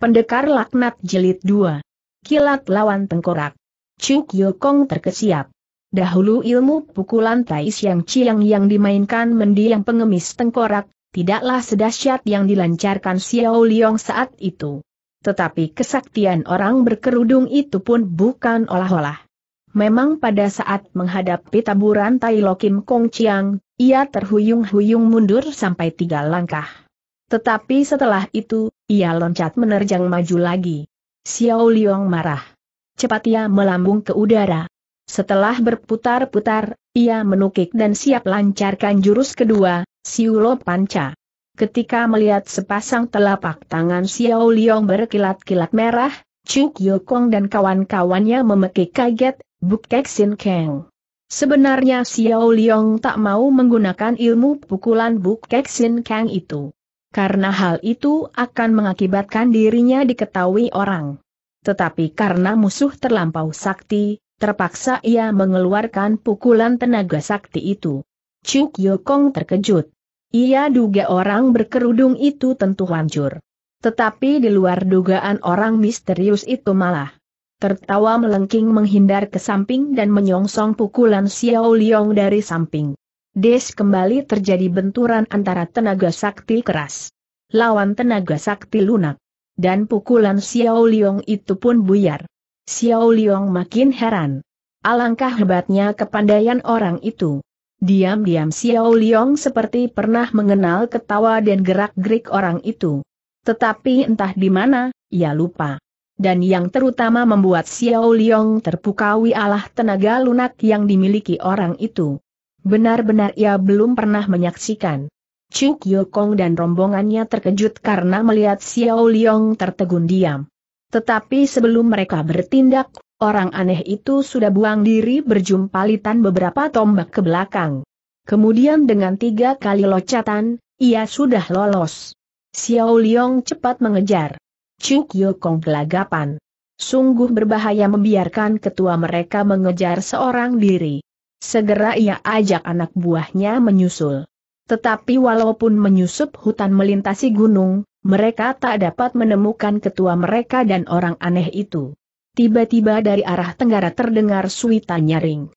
Pendekar Laknat Jelit 2. Kilat lawan tengkorak. Cuk Yokong terkesiap. Dahulu ilmu pukulan Tai Yang Chiang yang dimainkan mendiang pengemis tengkorak, tidaklah sedahsyat yang dilancarkan Xiao Liong saat itu. Tetapi kesaktian orang berkerudung itu pun bukan olah-olah. Memang pada saat menghadapi taburan Tai Lokim Kong Chiang, ia terhuyung-huyung mundur sampai tiga langkah. Tetapi setelah itu, ia loncat menerjang maju lagi. Xiao Liang marah. Cepat ia melambung ke udara. Setelah berputar-putar, ia menukik dan siap lancarkan jurus kedua, Siulo Panca. Ketika melihat sepasang telapak tangan Xiao Liang berkilat-kilat merah, Chuk Yokong dan kawan-kawannya memekik kaget, Buk Sin Kang. Sebenarnya Xiao Liang tak mau menggunakan ilmu pukulan Buk Sin Kang itu karena hal itu akan mengakibatkan dirinya diketahui orang. Tetapi karena musuh terlampau sakti, terpaksa ia mengeluarkan pukulan tenaga sakti itu. Cuk Yokong terkejut. Ia duga orang berkerudung itu tentu hancur. Tetapi di luar dugaan orang misterius itu malah tertawa melengking menghindar ke samping dan menyongsong pukulan Xiao Liong dari samping. Des kembali terjadi benturan antara tenaga sakti keras. Lawan tenaga sakti lunak. Dan pukulan Xiao Liong itu pun buyar. Xiao Liong makin heran. Alangkah hebatnya kepandaian orang itu. Diam-diam Xiao Liong seperti pernah mengenal ketawa dan gerak-gerik orang itu. Tetapi entah di mana, ia lupa. Dan yang terutama membuat Xiao Liong terpukau ialah tenaga lunak yang dimiliki orang itu. Benar-benar ia belum pernah menyaksikan. Chu Yokong dan rombongannya terkejut karena melihat Xiao Liang tertegun diam. Tetapi sebelum mereka bertindak, orang aneh itu sudah buang diri berjumpalitan beberapa tombak ke belakang. Kemudian dengan tiga kali loncatan, ia sudah lolos. Xiao Liang cepat mengejar. Chu Yokong gelagapan. Sungguh berbahaya membiarkan ketua mereka mengejar seorang diri. Segera ia ajak anak buahnya menyusul. Tetapi walaupun menyusup hutan melintasi gunung, mereka tak dapat menemukan ketua mereka dan orang aneh itu. Tiba-tiba dari arah tenggara terdengar suita nyaring.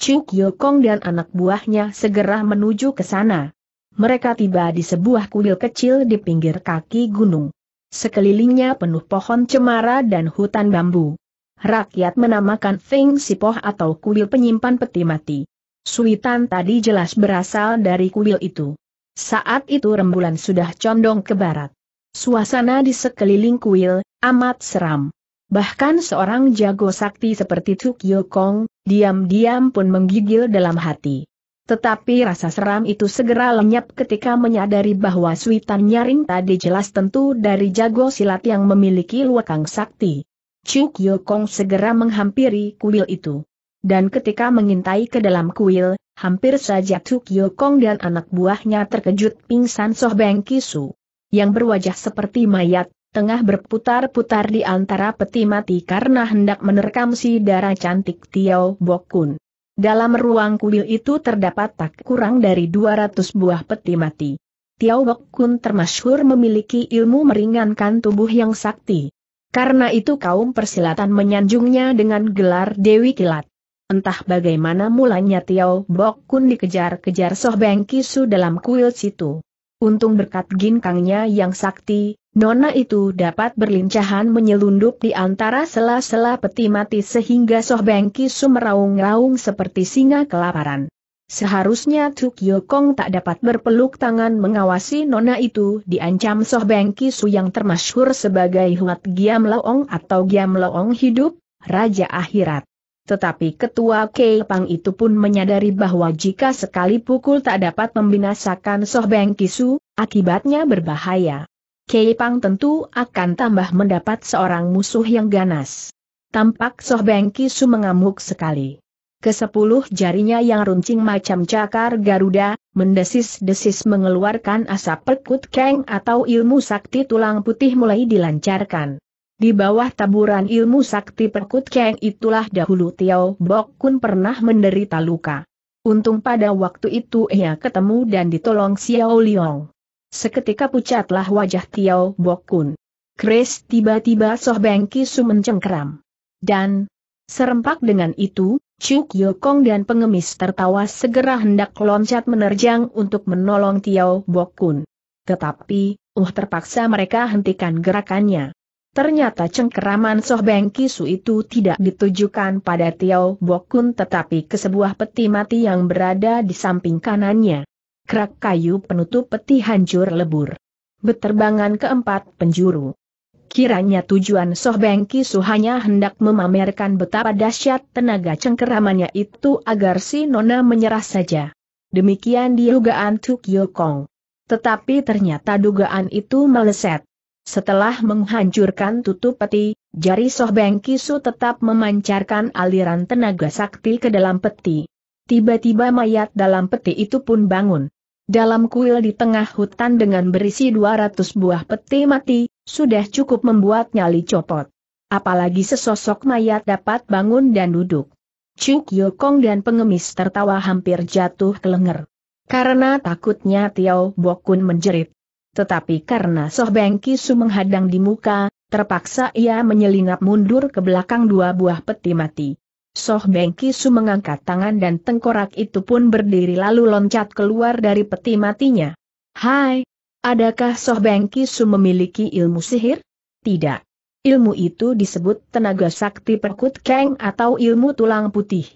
Cuk Yokong dan anak buahnya segera menuju ke sana. Mereka tiba di sebuah kuil kecil di pinggir kaki gunung. Sekelilingnya penuh pohon cemara dan hutan bambu rakyat menamakan Feng Sipoh atau kuil penyimpan peti mati. Suitan tadi jelas berasal dari kuil itu. Saat itu rembulan sudah condong ke barat. Suasana di sekeliling kuil, amat seram. Bahkan seorang jago sakti seperti Tuk Kong, diam-diam pun menggigil dalam hati. Tetapi rasa seram itu segera lenyap ketika menyadari bahwa suitan nyaring tadi jelas tentu dari jago silat yang memiliki luakang sakti. Chu Kong segera menghampiri kuil itu. Dan ketika mengintai ke dalam kuil, hampir saja Chu Kong dan anak buahnya terkejut pingsan Soh Beng Kisu. Yang berwajah seperti mayat, tengah berputar-putar di antara peti mati karena hendak menerkam si darah cantik Tiao Bokun. Dalam ruang kuil itu terdapat tak kurang dari 200 buah peti mati. Tiao Bokun termasyhur memiliki ilmu meringankan tubuh yang sakti. Karena itu kaum persilatan menyanjungnya dengan gelar Dewi Kilat. Entah bagaimana mulanya Tiao Bok Kun dikejar-kejar Soh Beng Kisu dalam kuil situ. Untung berkat ginkangnya yang sakti, nona itu dapat berlincahan menyelundup di antara sela-sela peti mati sehingga Soh Beng Kisu meraung-raung seperti singa kelaparan. Seharusnya Tuk Yokong tak dapat berpeluk tangan mengawasi nona itu diancam Soh Beng Kisu yang termasyhur sebagai Huat Giam Laong atau Giam Laong Hidup, Raja Akhirat. Tetapi ketua Pang itu pun menyadari bahwa jika sekali pukul tak dapat membinasakan Soh Beng Kisu, akibatnya berbahaya. Pang tentu akan tambah mendapat seorang musuh yang ganas. Tampak Soh Beng Kisu mengamuk sekali. Kesepuluh jarinya yang runcing macam cakar Garuda, mendesis-desis mengeluarkan asap perkut keng atau ilmu sakti tulang putih mulai dilancarkan. Di bawah taburan ilmu sakti perkut keng itulah dahulu Tiao Bok Kun pernah menderita luka. Untung pada waktu itu ia ketemu dan ditolong Xiao Liong. Seketika pucatlah wajah Tiao Bok Kun. Chris tiba-tiba Soh Bengki Kisu mencengkeram. Dan, serempak dengan itu, Chuk Yokong dan pengemis tertawa segera hendak loncat menerjang untuk menolong Tiao Bokun. Tetapi, uh terpaksa mereka hentikan gerakannya. Ternyata cengkeraman Soh Beng Kisu itu tidak ditujukan pada Tiao Bokun tetapi ke sebuah peti mati yang berada di samping kanannya. Kerak kayu penutup peti hancur lebur. Beterbangan keempat penjuru. Kiranya tujuan Soh Beng Kisu hanya hendak memamerkan betapa dahsyat tenaga cengkeramannya itu agar si Nona menyerah saja. Demikian dugaan Tuk Yokong. Tetapi ternyata dugaan itu meleset. Setelah menghancurkan tutup peti, jari Soh Beng Kisu tetap memancarkan aliran tenaga sakti ke dalam peti. Tiba-tiba mayat dalam peti itu pun bangun dalam kuil di tengah hutan dengan berisi 200 buah peti mati, sudah cukup membuat nyali copot. Apalagi sesosok mayat dapat bangun dan duduk. Cuk Yokong dan pengemis tertawa hampir jatuh ke lenger. Karena takutnya Tiao Bokun menjerit. Tetapi karena Soh Beng Kisu menghadang di muka, terpaksa ia menyelinap mundur ke belakang dua buah peti mati. Soh Beng Kisu mengangkat tangan dan tengkorak itu pun berdiri lalu loncat keluar dari peti matinya. Hai, adakah Soh Beng Kisu memiliki ilmu sihir? Tidak. Ilmu itu disebut tenaga sakti perkut keng atau ilmu tulang putih.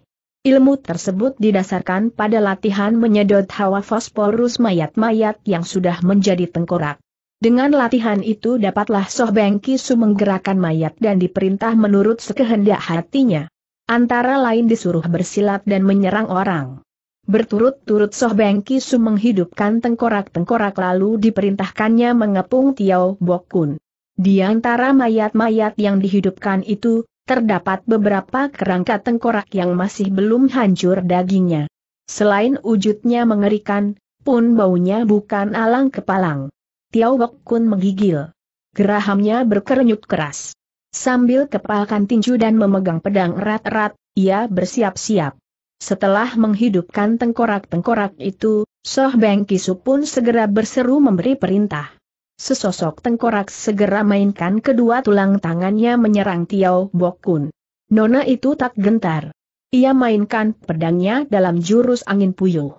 Ilmu tersebut didasarkan pada latihan menyedot hawa fosforus mayat-mayat yang sudah menjadi tengkorak. Dengan latihan itu dapatlah Soh Beng Kisu menggerakkan mayat dan diperintah menurut sekehendak hatinya. Antara lain disuruh bersilat dan menyerang orang. Berturut-turut Soh Beng Kisu menghidupkan tengkorak-tengkorak lalu diperintahkannya mengepung Tiao Kun. Di antara mayat-mayat yang dihidupkan itu, terdapat beberapa kerangka tengkorak yang masih belum hancur dagingnya. Selain wujudnya mengerikan, pun baunya bukan alang kepalang. Tiao Kun menggigil. Gerahamnya berkerenyut keras. Sambil kepalkan tinju dan memegang pedang erat-erat, ia bersiap-siap. Setelah menghidupkan tengkorak-tengkorak itu, Soh Beng Kisu pun segera berseru memberi perintah. Sesosok tengkorak segera mainkan kedua tulang tangannya menyerang Tiao Bokun. Nona itu tak gentar. Ia mainkan pedangnya dalam jurus angin puyuh.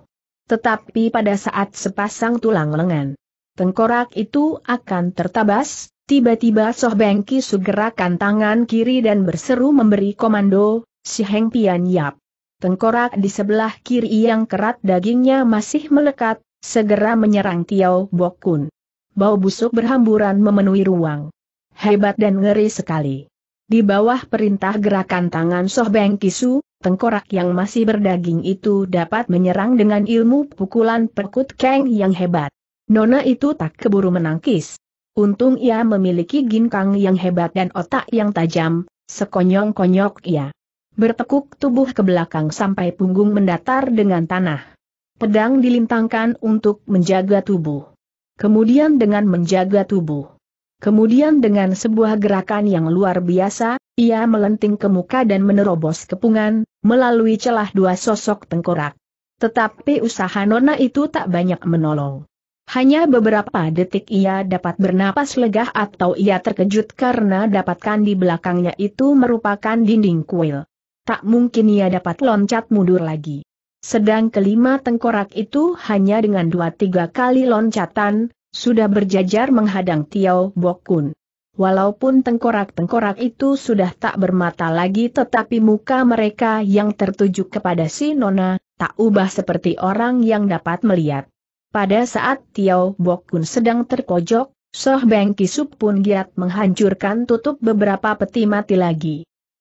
Tetapi pada saat sepasang tulang lengan, tengkorak itu akan tertabas, Tiba-tiba Soh Bengki segerakan tangan kiri dan berseru memberi komando, si Heng Pian Yap. Tengkorak di sebelah kiri yang kerat dagingnya masih melekat, segera menyerang Tiao Bokun. Bau busuk berhamburan memenuhi ruang. Hebat dan ngeri sekali. Di bawah perintah gerakan tangan Soh Ki Su, tengkorak yang masih berdaging itu dapat menyerang dengan ilmu pukulan perkut keng yang hebat. Nona itu tak keburu menangkis. Untung ia memiliki ginkang yang hebat dan otak yang tajam, sekonyong-konyok ia. Bertekuk tubuh ke belakang sampai punggung mendatar dengan tanah. Pedang dilintangkan untuk menjaga tubuh. Kemudian dengan menjaga tubuh. Kemudian dengan sebuah gerakan yang luar biasa, ia melenting ke muka dan menerobos kepungan, melalui celah dua sosok tengkorak. Tetapi usaha Nona itu tak banyak menolong. Hanya beberapa detik ia dapat bernapas lega atau ia terkejut karena dapatkan di belakangnya itu merupakan dinding kuil. Tak mungkin ia dapat loncat mundur lagi. Sedang kelima tengkorak itu hanya dengan dua tiga kali loncatan, sudah berjajar menghadang Tiao Bokun. Walaupun tengkorak-tengkorak itu sudah tak bermata lagi tetapi muka mereka yang tertuju kepada si Nona, tak ubah seperti orang yang dapat melihat. Pada saat Tiao Bok Kun sedang terpojok, Soh Beng Kisup pun giat menghancurkan tutup beberapa peti mati lagi.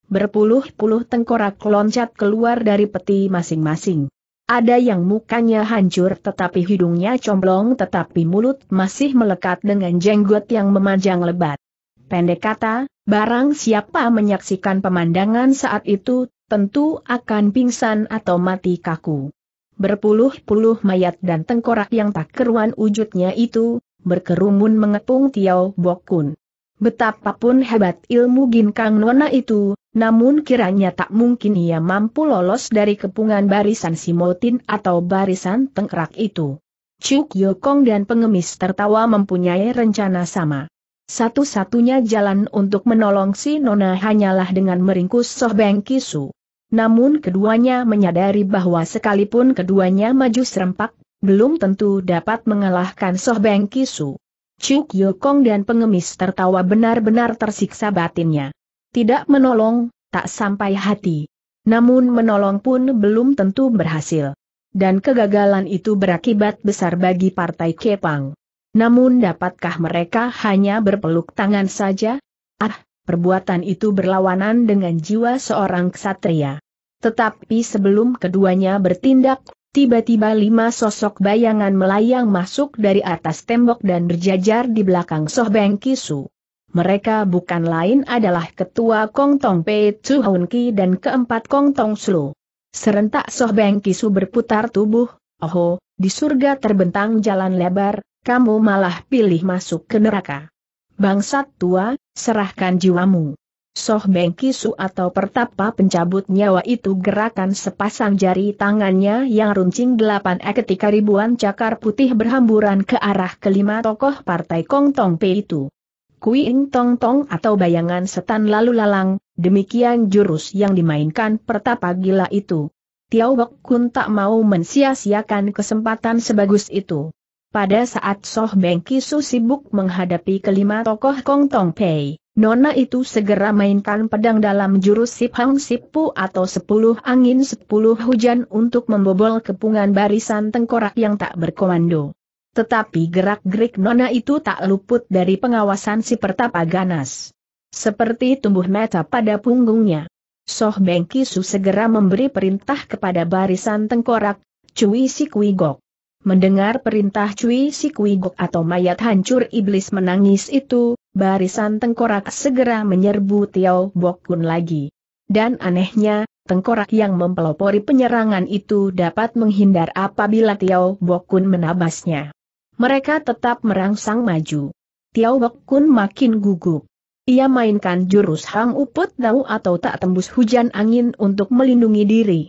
Berpuluh-puluh tengkorak loncat keluar dari peti masing-masing. Ada yang mukanya hancur tetapi hidungnya comblong tetapi mulut masih melekat dengan jenggot yang memanjang lebat. Pendek kata, barang siapa menyaksikan pemandangan saat itu, tentu akan pingsan atau mati kaku. Berpuluh-puluh mayat dan tengkorak yang tak keruan wujudnya itu, berkerumun mengepung Tiao bokun. Betapapun hebat ilmu Ginkang Nona itu, namun kiranya tak mungkin ia mampu lolos dari kepungan barisan Simotin atau barisan tengkrak itu. Cuk Yokong dan pengemis tertawa mempunyai rencana sama. Satu-satunya jalan untuk menolong si Nona hanyalah dengan meringkus Soh Beng Kisu namun keduanya menyadari bahwa sekalipun keduanya maju serempak, belum tentu dapat mengalahkan Soh Beng Kisu. Cuk Yokong dan pengemis tertawa benar-benar tersiksa batinnya. Tidak menolong, tak sampai hati. Namun menolong pun belum tentu berhasil. Dan kegagalan itu berakibat besar bagi Partai Kepang. Namun dapatkah mereka hanya berpeluk tangan saja? Ah, perbuatan itu berlawanan dengan jiwa seorang ksatria. Tetapi sebelum keduanya bertindak, tiba-tiba lima sosok bayangan melayang masuk dari atas tembok dan berjajar di belakang Soh Beng Kisu. Mereka bukan lain adalah ketua Kong Tong Pei Tzu Haun Ki dan keempat Kong Tong Slu. Serentak Soh Beng Kisu berputar tubuh, oho, di surga terbentang jalan lebar, kamu malah pilih masuk ke neraka. Bangsat tua, serahkan jiwamu. Soh Beng Kisu atau pertapa pencabut nyawa itu gerakan sepasang jari tangannya yang runcing delapan e ketika ribuan cakar putih berhamburan ke arah kelima tokoh partai Kong Tong Pe itu. Kuing Tong Tong atau bayangan setan lalu lalang, demikian jurus yang dimainkan pertapa gila itu. Tiao Bok Kun tak mau mensia-siakan kesempatan sebagus itu. Pada saat Soh Beng Kisu sibuk menghadapi kelima tokoh Kong Tong Pei, Nona itu segera mainkan pedang dalam jurus Sip Hang Sipu atau sepuluh angin sepuluh hujan untuk membobol kepungan barisan tengkorak yang tak berkomando. Tetapi gerak-gerik Nona itu tak luput dari pengawasan si pertapa ganas. Seperti tumbuh mata pada punggungnya. Soh Beng Kisu segera memberi perintah kepada barisan tengkorak, Cui Si Kui Gok. Mendengar perintah Cui Si Kui Gok atau mayat hancur iblis menangis itu, barisan tengkorak segera menyerbu Tiao Bok Kun lagi. Dan anehnya, tengkorak yang mempelopori penyerangan itu dapat menghindar apabila Tiao Bok Kun menabasnya. Mereka tetap merangsang maju. Tiao Bok Kun makin gugup. Ia mainkan jurus Hang Uput Dao atau tak tembus hujan angin untuk melindungi diri.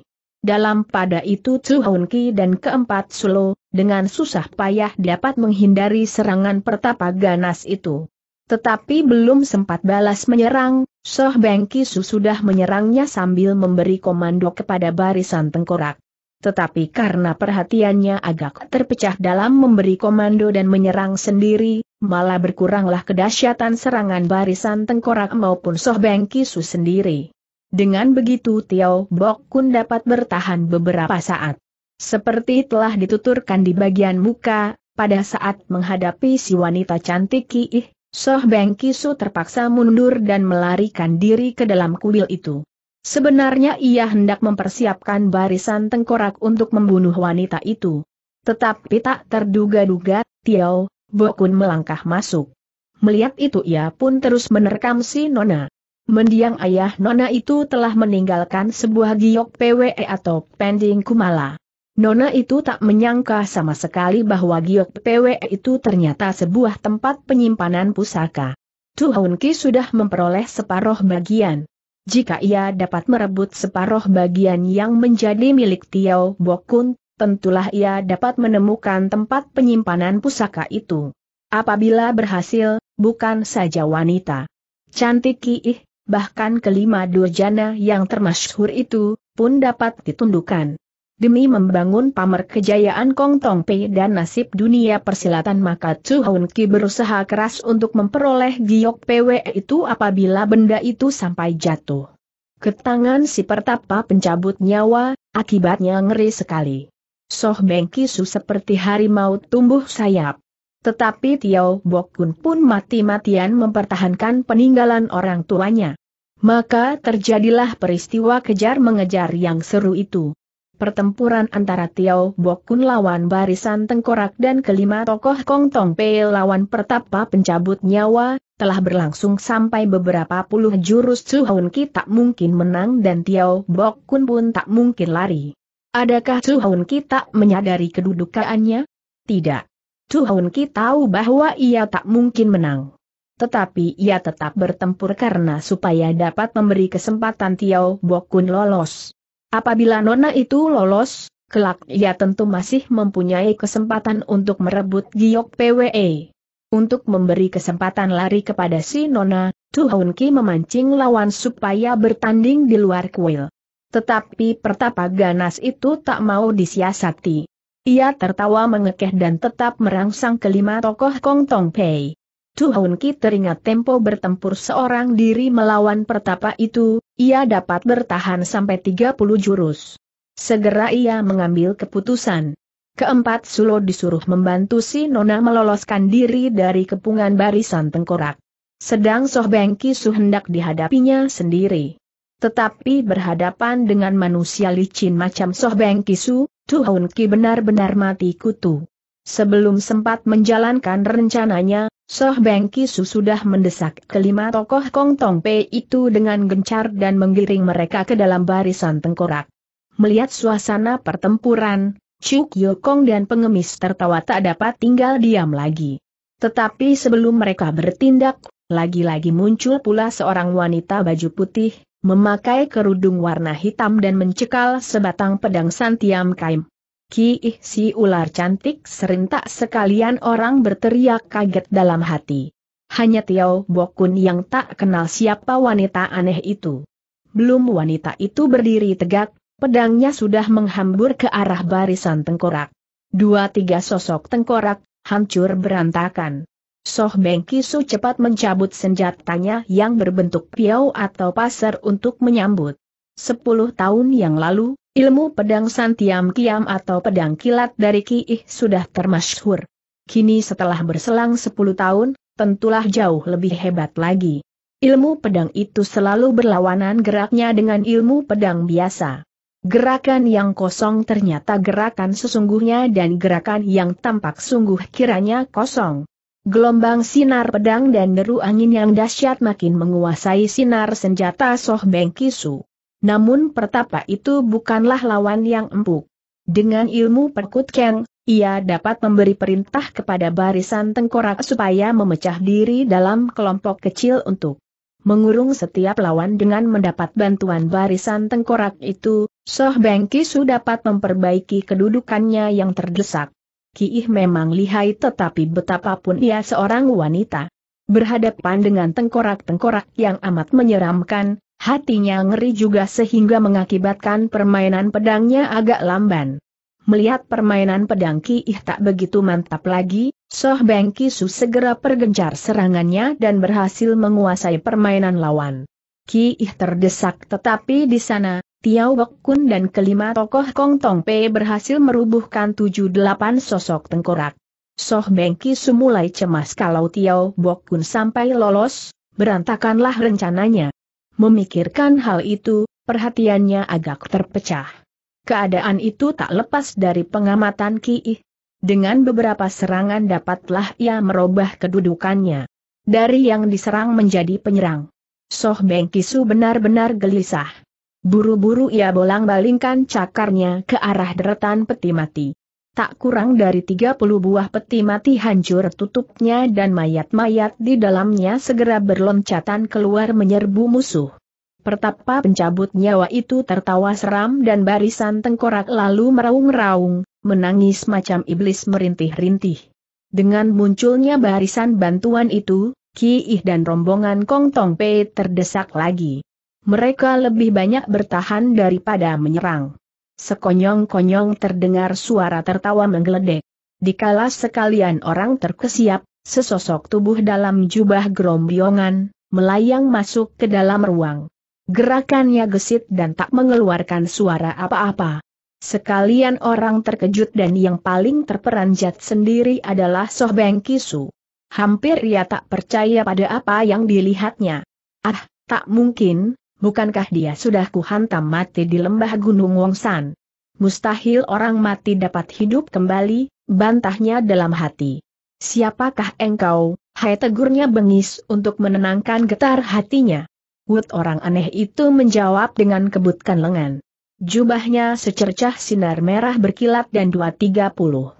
Dalam pada itu Chu Ki dan keempat Sulo, dengan susah payah dapat menghindari serangan pertapa ganas itu. Tetapi belum sempat balas menyerang, Soh Bengkisu sudah menyerangnya sambil memberi komando kepada barisan tengkorak. Tetapi karena perhatiannya agak terpecah dalam memberi komando dan menyerang sendiri, malah berkuranglah kedahsyatan serangan barisan tengkorak maupun Soh Bengkisu sendiri. Dengan begitu Tiao Bok Kun dapat bertahan beberapa saat. Seperti telah dituturkan di bagian muka, pada saat menghadapi si wanita cantik Ki Ih, Soh Beng Kisu terpaksa mundur dan melarikan diri ke dalam kuil itu. Sebenarnya ia hendak mempersiapkan barisan tengkorak untuk membunuh wanita itu. Tetapi tak terduga-duga, Tiao Bokun melangkah masuk. Melihat itu ia pun terus menerkam si Nona mendiang ayah Nona itu telah meninggalkan sebuah giok PWE atau pending kumala. Nona itu tak menyangka sama sekali bahwa giok PWE itu ternyata sebuah tempat penyimpanan pusaka. Tuhun Ki sudah memperoleh separoh bagian. Jika ia dapat merebut separoh bagian yang menjadi milik Tiao Bokun, tentulah ia dapat menemukan tempat penyimpanan pusaka itu. Apabila berhasil, bukan saja wanita. Cantik Ki ih bahkan kelima durjana yang termasyhur itu, pun dapat ditundukkan. Demi membangun pamer kejayaan Kong Tong Pei dan nasib dunia persilatan maka Chu Hun Ki berusaha keras untuk memperoleh giok PW itu apabila benda itu sampai jatuh. Ke tangan si pertapa pencabut nyawa, akibatnya ngeri sekali. Soh Bengkisu seperti harimau tumbuh sayap. Tetapi Tiao Bokun pun mati-matian mempertahankan peninggalan orang tuanya. Maka terjadilah peristiwa kejar-mengejar yang seru itu. Pertempuran antara Tiao Bokun lawan barisan tengkorak dan kelima tokoh Kong Tong Pei lawan pertapa pencabut nyawa, telah berlangsung sampai beberapa puluh jurus Suhaun Ki tak mungkin menang dan Tiao Bokun pun tak mungkin lari. Adakah Suhaun Ki tak menyadari kedudukannya? Tidak. Tuhun Ki tahu bahwa ia tak mungkin menang. Tetapi ia tetap bertempur karena supaya dapat memberi kesempatan Tiao Bokun lolos. Apabila nona itu lolos, kelak ia tentu masih mempunyai kesempatan untuk merebut giok PWE. Untuk memberi kesempatan lari kepada si nona, Tuhun Ki memancing lawan supaya bertanding di luar kuil. Tetapi pertapa ganas itu tak mau disiasati. Ia tertawa mengekeh dan tetap merangsang kelima tokoh Kong Tong Pei. Tuhun Ki teringat tempo bertempur seorang diri melawan pertapa itu, ia dapat bertahan sampai 30 jurus. Segera ia mengambil keputusan. Keempat Sulo disuruh membantu si Nona meloloskan diri dari kepungan barisan tengkorak. Sedang Soh Bengki Su hendak dihadapinya sendiri. Tetapi berhadapan dengan manusia licin macam Soh Beng Kisu, Tuhun Ki benar-benar mati kutu. Sebelum sempat menjalankan rencananya, Soh Beng Kisu sudah mendesak kelima tokoh Kong Tong Pei itu dengan gencar dan menggiring mereka ke dalam barisan tengkorak. Melihat suasana pertempuran, Chu Kong dan pengemis tertawa tak dapat tinggal diam lagi. Tetapi sebelum mereka bertindak, lagi-lagi muncul pula seorang wanita baju putih, memakai kerudung warna hitam dan mencekal sebatang pedang Santiam Kaim. Ki ih si ular cantik serentak sekalian orang berteriak kaget dalam hati. Hanya Tiao Bokun yang tak kenal siapa wanita aneh itu. Belum wanita itu berdiri tegak, pedangnya sudah menghambur ke arah barisan tengkorak. Dua tiga sosok tengkorak, hancur berantakan. Soh Beng Kisu cepat mencabut senjatanya yang berbentuk piau atau pasar untuk menyambut. Sepuluh tahun yang lalu, ilmu pedang Santiam Kiam atau pedang kilat dari Kiih sudah termasyhur. Kini setelah berselang sepuluh tahun, tentulah jauh lebih hebat lagi. Ilmu pedang itu selalu berlawanan geraknya dengan ilmu pedang biasa. Gerakan yang kosong ternyata gerakan sesungguhnya dan gerakan yang tampak sungguh kiranya kosong. Gelombang sinar pedang dan deru angin yang dahsyat makin menguasai sinar senjata Soh Beng Kisu. Namun pertapa itu bukanlah lawan yang empuk. Dengan ilmu perkut keng, ia dapat memberi perintah kepada barisan tengkorak supaya memecah diri dalam kelompok kecil untuk mengurung setiap lawan dengan mendapat bantuan barisan tengkorak itu, Soh Beng Kisu dapat memperbaiki kedudukannya yang terdesak. Kiih memang lihai tetapi betapapun ia seorang wanita. Berhadapan dengan tengkorak-tengkorak yang amat menyeramkan, hatinya ngeri juga sehingga mengakibatkan permainan pedangnya agak lamban. Melihat permainan pedang Kiih tak begitu mantap lagi, Soh Beng Kisu segera pergencar serangannya dan berhasil menguasai permainan lawan. Kiih terdesak tetapi di sana, Tiao Bok Kun dan kelima tokoh Kong Tong Pei berhasil merubuhkan tujuh delapan sosok tengkorak. Soh Bengki semulai cemas kalau Tiao Bok Kun sampai lolos, berantakanlah rencananya. Memikirkan hal itu, perhatiannya agak terpecah. Keadaan itu tak lepas dari pengamatan Ki Dengan beberapa serangan dapatlah ia merubah kedudukannya. Dari yang diserang menjadi penyerang. Soh Bengkisu benar-benar gelisah. Buru-buru ia bolang-balingkan cakarnya ke arah deretan peti mati. Tak kurang dari 30 buah peti mati hancur tutupnya dan mayat-mayat di dalamnya segera berloncatan keluar menyerbu musuh. Pertapa pencabut nyawa itu tertawa seram dan barisan tengkorak lalu meraung-raung, menangis macam iblis merintih-rintih. Dengan munculnya barisan bantuan itu, Ki Ih dan rombongan Kong Tong Pei terdesak lagi mereka lebih banyak bertahan daripada menyerang. Sekonyong-konyong terdengar suara tertawa menggeledek. Dikala sekalian orang terkesiap, sesosok tubuh dalam jubah gerombongan, melayang masuk ke dalam ruang. Gerakannya gesit dan tak mengeluarkan suara apa-apa. Sekalian orang terkejut dan yang paling terperanjat sendiri adalah Soh Beng Kisu. Hampir ia tak percaya pada apa yang dilihatnya. Ah, tak mungkin, bukankah dia sudah kuhantam mati di lembah Gunung Wongsan? Mustahil orang mati dapat hidup kembali, bantahnya dalam hati. Siapakah engkau? Hai tegurnya bengis untuk menenangkan getar hatinya. Wood orang aneh itu menjawab dengan kebutkan lengan. Jubahnya secercah sinar merah berkilat dan dua tiga puluh.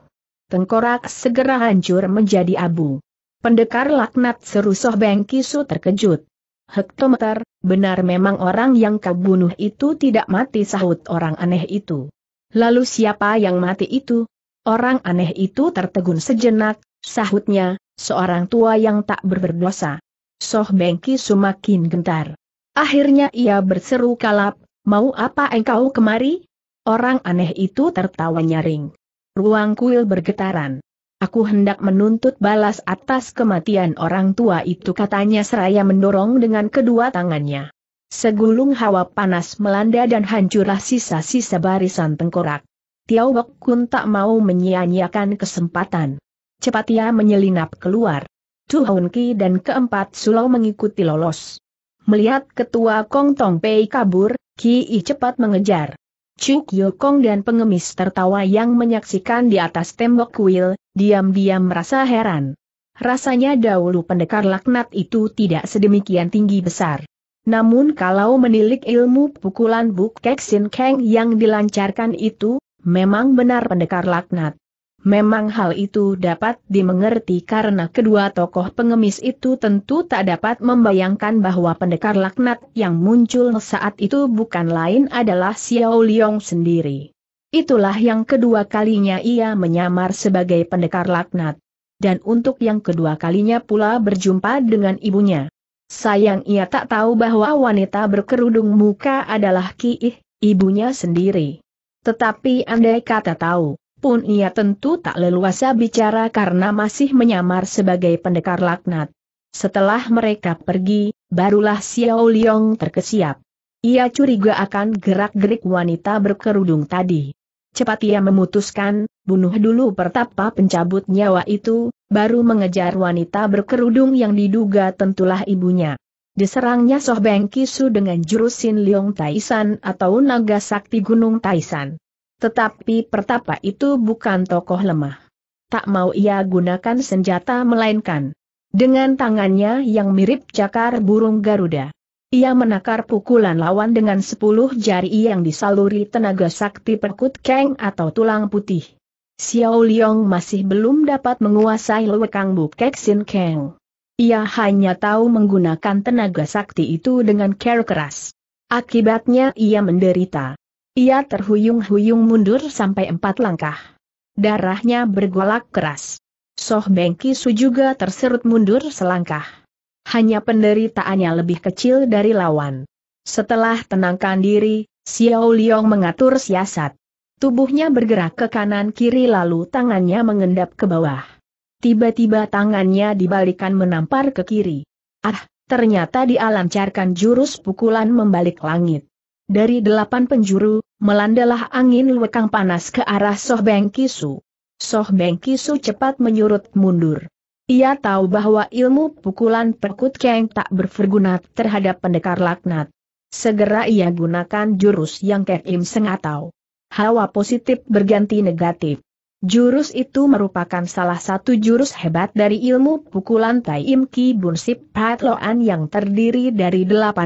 Tengkorak segera hancur menjadi abu. Pendekar laknat seru Soh Bengkisu terkejut. Hektometer, benar memang orang yang kau bunuh itu tidak mati sahut orang aneh itu. Lalu siapa yang mati itu? Orang aneh itu tertegun sejenak, sahutnya, seorang tua yang tak berberdosa. Soh Bengki semakin gentar. Akhirnya ia berseru kalap, mau apa engkau kemari? Orang aneh itu tertawa nyaring. Ruang kuil bergetaran. Aku hendak menuntut balas atas kematian orang tua itu katanya seraya mendorong dengan kedua tangannya. Segulung hawa panas melanda dan hancurlah sisa-sisa barisan tengkorak. Tiau Bok Kun tak mau menyia-nyiakan kesempatan. Cepat ia menyelinap keluar. Tu Haun Ki dan keempat Sulau mengikuti lolos. Melihat ketua Kong Tong Pei kabur, Ki I cepat mengejar. Chu Yo Kong dan pengemis tertawa yang menyaksikan di atas tembok kuil, diam-diam merasa heran. Rasanya dahulu pendekar laknat itu tidak sedemikian tinggi besar. Namun kalau menilik ilmu pukulan Buk Keksin keng yang dilancarkan itu, memang benar pendekar laknat. Memang hal itu dapat dimengerti karena kedua tokoh pengemis itu tentu tak dapat membayangkan bahwa pendekar laknat yang muncul saat itu bukan lain adalah Xiao Liong sendiri. Itulah yang kedua kalinya ia menyamar sebagai pendekar laknat. Dan untuk yang kedua kalinya pula berjumpa dengan ibunya. Sayang ia tak tahu bahwa wanita berkerudung muka adalah Kiih, ibunya sendiri. Tetapi andai kata tahu, pun ia tentu tak leluasa bicara karena masih menyamar sebagai pendekar laknat. Setelah mereka pergi, barulah Xiao Liong terkesiap. Ia curiga akan gerak-gerik wanita berkerudung tadi. Cepat ia memutuskan, bunuh dulu pertapa pencabut nyawa itu, baru mengejar wanita berkerudung yang diduga tentulah ibunya. Diserangnya Soh Beng Kisu dengan jurusin Liong Taisan atau Naga Sakti Gunung Taisan. Tetapi pertapa itu bukan tokoh lemah. Tak mau ia gunakan senjata melainkan. Dengan tangannya yang mirip cakar burung Garuda ia menakar pukulan lawan dengan sepuluh jari yang disaluri tenaga sakti perkut keng atau tulang putih. Xiao Liang masih belum dapat menguasai lewekang bukek sin keng. Ia hanya tahu menggunakan tenaga sakti itu dengan care keras. Akibatnya ia menderita. Ia terhuyung-huyung mundur sampai empat langkah. Darahnya bergolak keras. Soh Bengki Su juga terserut mundur selangkah hanya penderitaannya lebih kecil dari lawan. Setelah tenangkan diri, Xiao Liang mengatur siasat. Tubuhnya bergerak ke kanan-kiri lalu tangannya mengendap ke bawah. Tiba-tiba tangannya dibalikan menampar ke kiri. Ah, ternyata dialancarkan jurus pukulan membalik langit. Dari delapan penjuru, melandalah angin lekang panas ke arah Soh Beng Kisu. Soh Beng Kisu cepat menyurut mundur. Ia tahu bahwa ilmu pukulan perkut keng tak berguna terhadap pendekar laknat. Segera ia gunakan jurus yang Kek Im Seng atau hawa positif berganti negatif. Jurus itu merupakan salah satu jurus hebat dari ilmu pukulan Tai Im Ki Bun Sip Pat Loan yang terdiri dari 18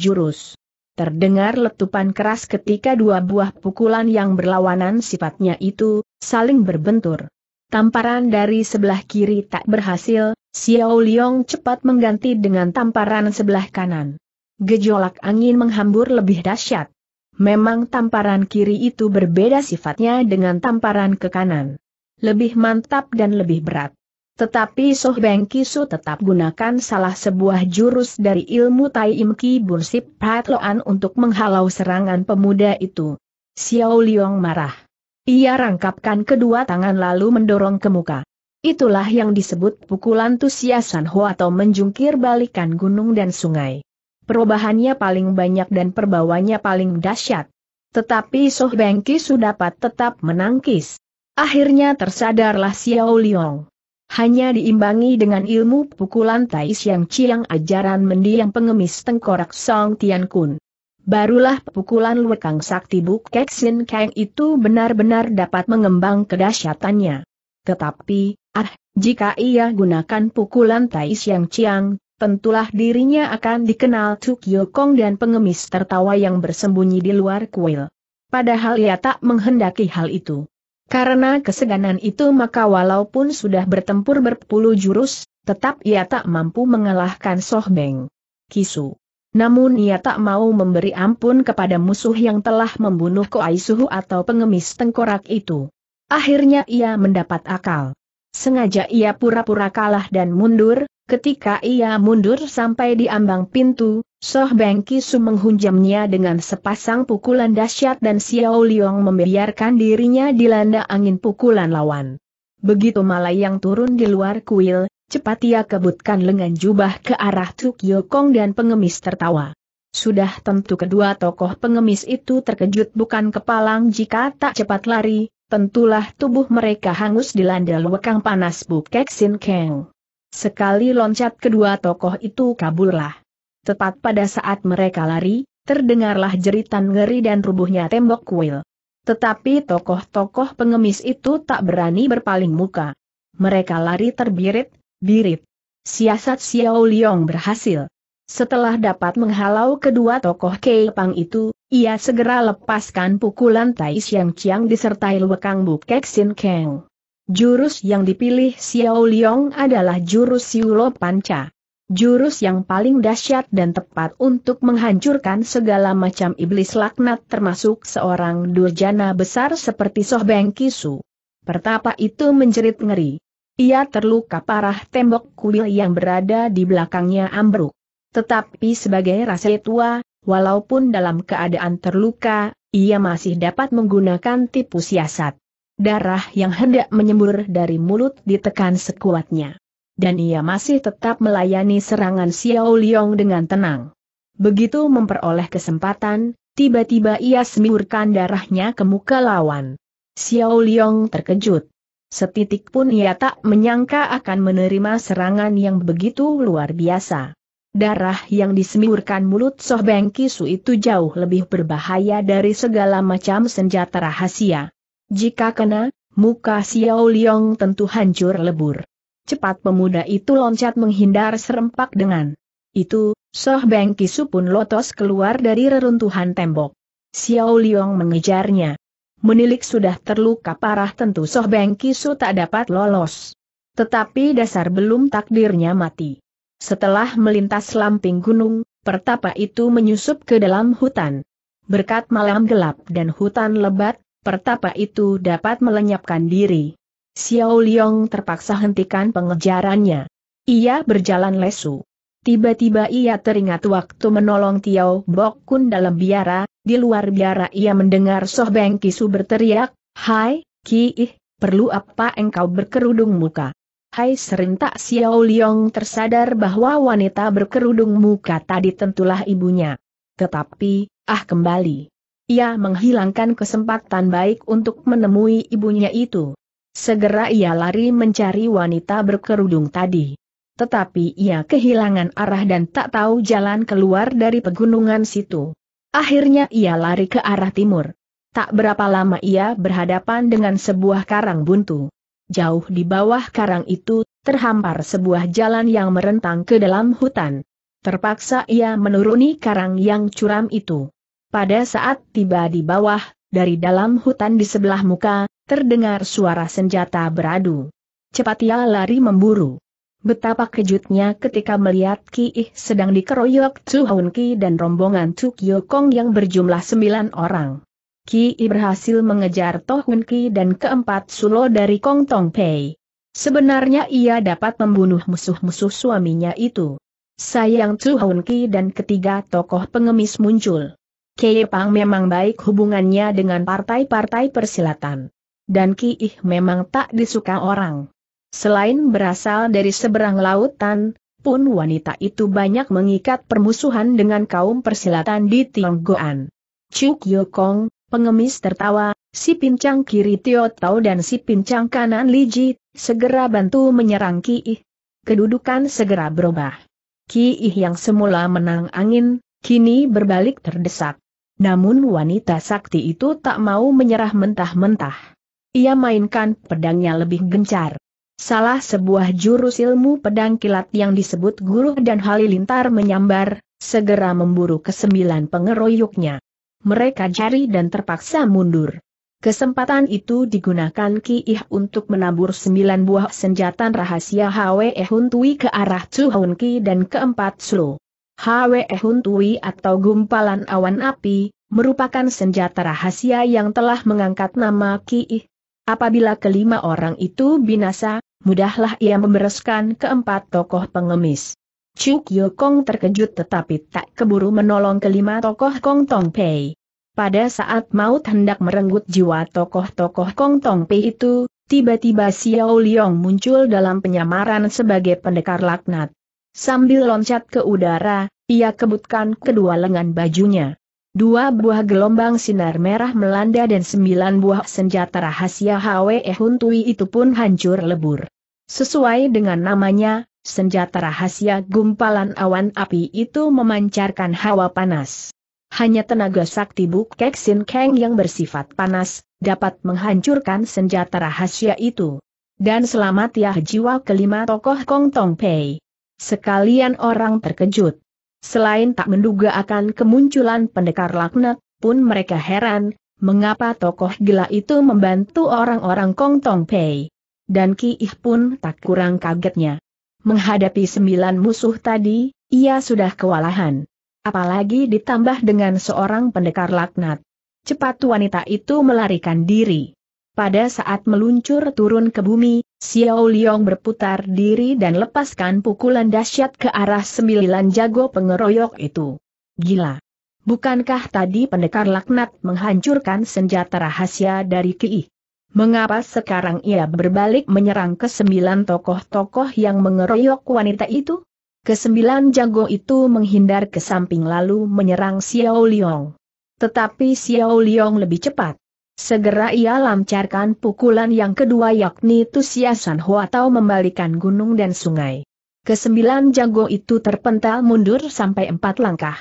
jurus. Terdengar letupan keras ketika dua buah pukulan yang berlawanan sifatnya itu, saling berbentur. Tamparan dari sebelah kiri tak berhasil, Xiao Liong cepat mengganti dengan tamparan sebelah kanan. Gejolak angin menghambur lebih dahsyat. Memang tamparan kiri itu berbeda sifatnya dengan tamparan ke kanan. Lebih mantap dan lebih berat. Tetapi Soh Beng Kisu tetap gunakan salah sebuah jurus dari ilmu Tai Im Ki Bursip Pat Loan untuk menghalau serangan pemuda itu. Xiao Liong marah. Ia rangkapkan kedua tangan lalu mendorong ke muka. Itulah yang disebut pukulan tusiasan ho atau menjungkir balikan gunung dan sungai. Perubahannya paling banyak dan perbawanya paling dahsyat. Tetapi Soh Bengki dapat tetap menangkis. Akhirnya tersadarlah Xiao Liong. Hanya diimbangi dengan ilmu pukulan Tais yang Ciang ajaran mendiang pengemis tengkorak Song Tian Kun. Barulah pukulan Lekang Sakti Buk Keksin Kang itu benar-benar dapat mengembang kedahsyatannya. Tetapi, ah, jika ia gunakan pukulan Tais yang Chiang, tentulah dirinya akan dikenal Tuk Yokong dan pengemis tertawa yang bersembunyi di luar kuil. Padahal ia tak menghendaki hal itu. Karena keseganan itu maka walaupun sudah bertempur berpuluh jurus, tetap ia tak mampu mengalahkan Soh Beng. Kisu. Namun ia tak mau memberi ampun kepada musuh yang telah membunuh Koai Suhu atau pengemis tengkorak itu. Akhirnya ia mendapat akal. Sengaja ia pura-pura kalah dan mundur, ketika ia mundur sampai di ambang pintu, Soh Beng Kisu menghunjamnya dengan sepasang pukulan dahsyat dan Xiao Liong membiarkan dirinya dilanda angin pukulan lawan. Begitu Malay yang turun di luar kuil, cepat ia kebutkan lengan jubah ke arah Tuk Yokong dan pengemis tertawa. Sudah tentu kedua tokoh pengemis itu terkejut bukan kepalang jika tak cepat lari, tentulah tubuh mereka hangus dilanda lewekang panas Bukek Sin Keng. Sekali loncat kedua tokoh itu kaburlah. Tepat pada saat mereka lari, terdengarlah jeritan ngeri dan rubuhnya tembok kuil. Tetapi tokoh-tokoh pengemis itu tak berani berpaling muka. Mereka lari terbirit, Birit. Siasat Xiao Liong berhasil. Setelah dapat menghalau kedua tokoh Keipang itu, ia segera lepaskan pukulan Tai Xiang Chiang disertai lekang Bukek Sin Kang. Jurus yang dipilih Xiao Liong adalah jurus Siulo Panca. Jurus yang paling dahsyat dan tepat untuk menghancurkan segala macam iblis laknat termasuk seorang durjana besar seperti Soh Beng Kisu. Pertapa itu menjerit ngeri. Ia terluka parah tembok kuil yang berada di belakangnya ambruk. Tetapi sebagai rasa tua, walaupun dalam keadaan terluka, ia masih dapat menggunakan tipu siasat. Darah yang hendak menyembur dari mulut ditekan sekuatnya. Dan ia masih tetap melayani serangan Xiao Liong dengan tenang. Begitu memperoleh kesempatan, tiba-tiba ia semburkan darahnya ke muka lawan. Xiao Liong terkejut. Setitik pun ia tak menyangka akan menerima serangan yang begitu luar biasa. Darah yang disemburkan mulut Soh Beng Kisu itu jauh lebih berbahaya dari segala macam senjata rahasia. Jika kena, muka Xiao Liong tentu hancur lebur. Cepat pemuda itu loncat menghindar serempak dengan itu, Soh Beng Kisu pun lotos keluar dari reruntuhan tembok. Xiao Liong mengejarnya menilik sudah terluka parah tentu Soh Beng Kisu tak dapat lolos. Tetapi dasar belum takdirnya mati. Setelah melintas lamping gunung, pertapa itu menyusup ke dalam hutan. Berkat malam gelap dan hutan lebat, pertapa itu dapat melenyapkan diri. Xiao Liang terpaksa hentikan pengejarannya. Ia berjalan lesu. Tiba-tiba ia teringat waktu menolong Tiao Bok Kun dalam biara, di luar biara ia mendengar Soh Beng Kisu berteriak, Hai, Ki Ih, perlu apa engkau berkerudung muka? Hai Serintak Xiao Liong tersadar bahwa wanita berkerudung muka tadi tentulah ibunya. Tetapi, ah kembali. Ia menghilangkan kesempatan baik untuk menemui ibunya itu. Segera ia lari mencari wanita berkerudung tadi tetapi ia kehilangan arah dan tak tahu jalan keluar dari pegunungan situ. Akhirnya ia lari ke arah timur. Tak berapa lama ia berhadapan dengan sebuah karang buntu. Jauh di bawah karang itu, terhampar sebuah jalan yang merentang ke dalam hutan. Terpaksa ia menuruni karang yang curam itu. Pada saat tiba di bawah, dari dalam hutan di sebelah muka, terdengar suara senjata beradu. Cepat ia lari memburu. Betapa kejutnya ketika melihat Ki Ih sedang dikeroyok Tu Houn Ki dan rombongan Tu Kyo Kong yang berjumlah sembilan orang. Ki Ih berhasil mengejar Toh Houn Ki dan keempat sulo dari Kong Tong Pei. Sebenarnya ia dapat membunuh musuh-musuh suaminya itu. Sayang Tu Houn Ki dan ketiga tokoh pengemis muncul. Kei Pang memang baik hubungannya dengan partai-partai persilatan. Dan Ki Ih memang tak disuka orang. Selain berasal dari seberang lautan, pun wanita itu banyak mengikat permusuhan dengan kaum persilatan di Tionggoan. Cuk Yokong, pengemis tertawa, si pincang kiri Tio Tau dan si pincang kanan Li Ji, segera bantu menyerang Ki Ih. Kedudukan segera berubah. Ki Ih yang semula menang angin, kini berbalik terdesak. Namun wanita sakti itu tak mau menyerah mentah-mentah. Ia mainkan pedangnya lebih gencar. Salah sebuah jurus ilmu pedang kilat yang disebut Guru dan Halilintar menyambar, segera memburu kesembilan pengeroyoknya. Mereka jari dan terpaksa mundur. Kesempatan itu digunakan Ki Ih untuk menabur sembilan buah senjata rahasia Hwe Huntui ke arah Chu Hun Ki dan keempat Sulu. Hwe Huntui atau gumpalan awan api, merupakan senjata rahasia yang telah mengangkat nama Ki Ih Apabila kelima orang itu binasa, mudahlah ia membereskan keempat tokoh pengemis. Chu Kong terkejut tetapi tak keburu menolong kelima tokoh Kong Tong Pei. Pada saat maut hendak merenggut jiwa tokoh-tokoh Kong Tong Pei itu, tiba-tiba Xiao Liang muncul dalam penyamaran sebagai pendekar laknat. Sambil loncat ke udara, ia kebutkan kedua lengan bajunya. Dua buah gelombang sinar merah melanda dan sembilan buah senjata rahasia Hwe Huntui itu pun hancur lebur. Sesuai dengan namanya, senjata rahasia gumpalan awan api itu memancarkan hawa panas. Hanya tenaga sakti Buk Kek Sin Kang yang bersifat panas, dapat menghancurkan senjata rahasia itu. Dan selamat ya jiwa kelima tokoh Kong Tong Pei. Sekalian orang terkejut. Selain tak menduga akan kemunculan pendekar laknat, pun mereka heran, mengapa tokoh gila itu membantu orang-orang Kong Tong Pei. Dan Ki Ih pun tak kurang kagetnya. Menghadapi sembilan musuh tadi, ia sudah kewalahan. Apalagi ditambah dengan seorang pendekar laknat. Cepat wanita itu melarikan diri. Pada saat meluncur turun ke bumi, Xiao Liang berputar diri dan lepaskan pukulan dahsyat ke arah sembilan jago pengeroyok itu. Gila! Bukankah tadi pendekar laknat menghancurkan senjata rahasia dari Ki? Mengapa sekarang ia berbalik menyerang ke sembilan tokoh-tokoh yang mengeroyok wanita itu? Kesembilan jago itu menghindar ke samping lalu menyerang Xiao Liang. Tetapi Xiao Liang lebih cepat. Segera ia lancarkan pukulan yang kedua yakni Tusiasan Huatau membalikan gunung dan sungai. Kesembilan jago itu terpental mundur sampai empat langkah.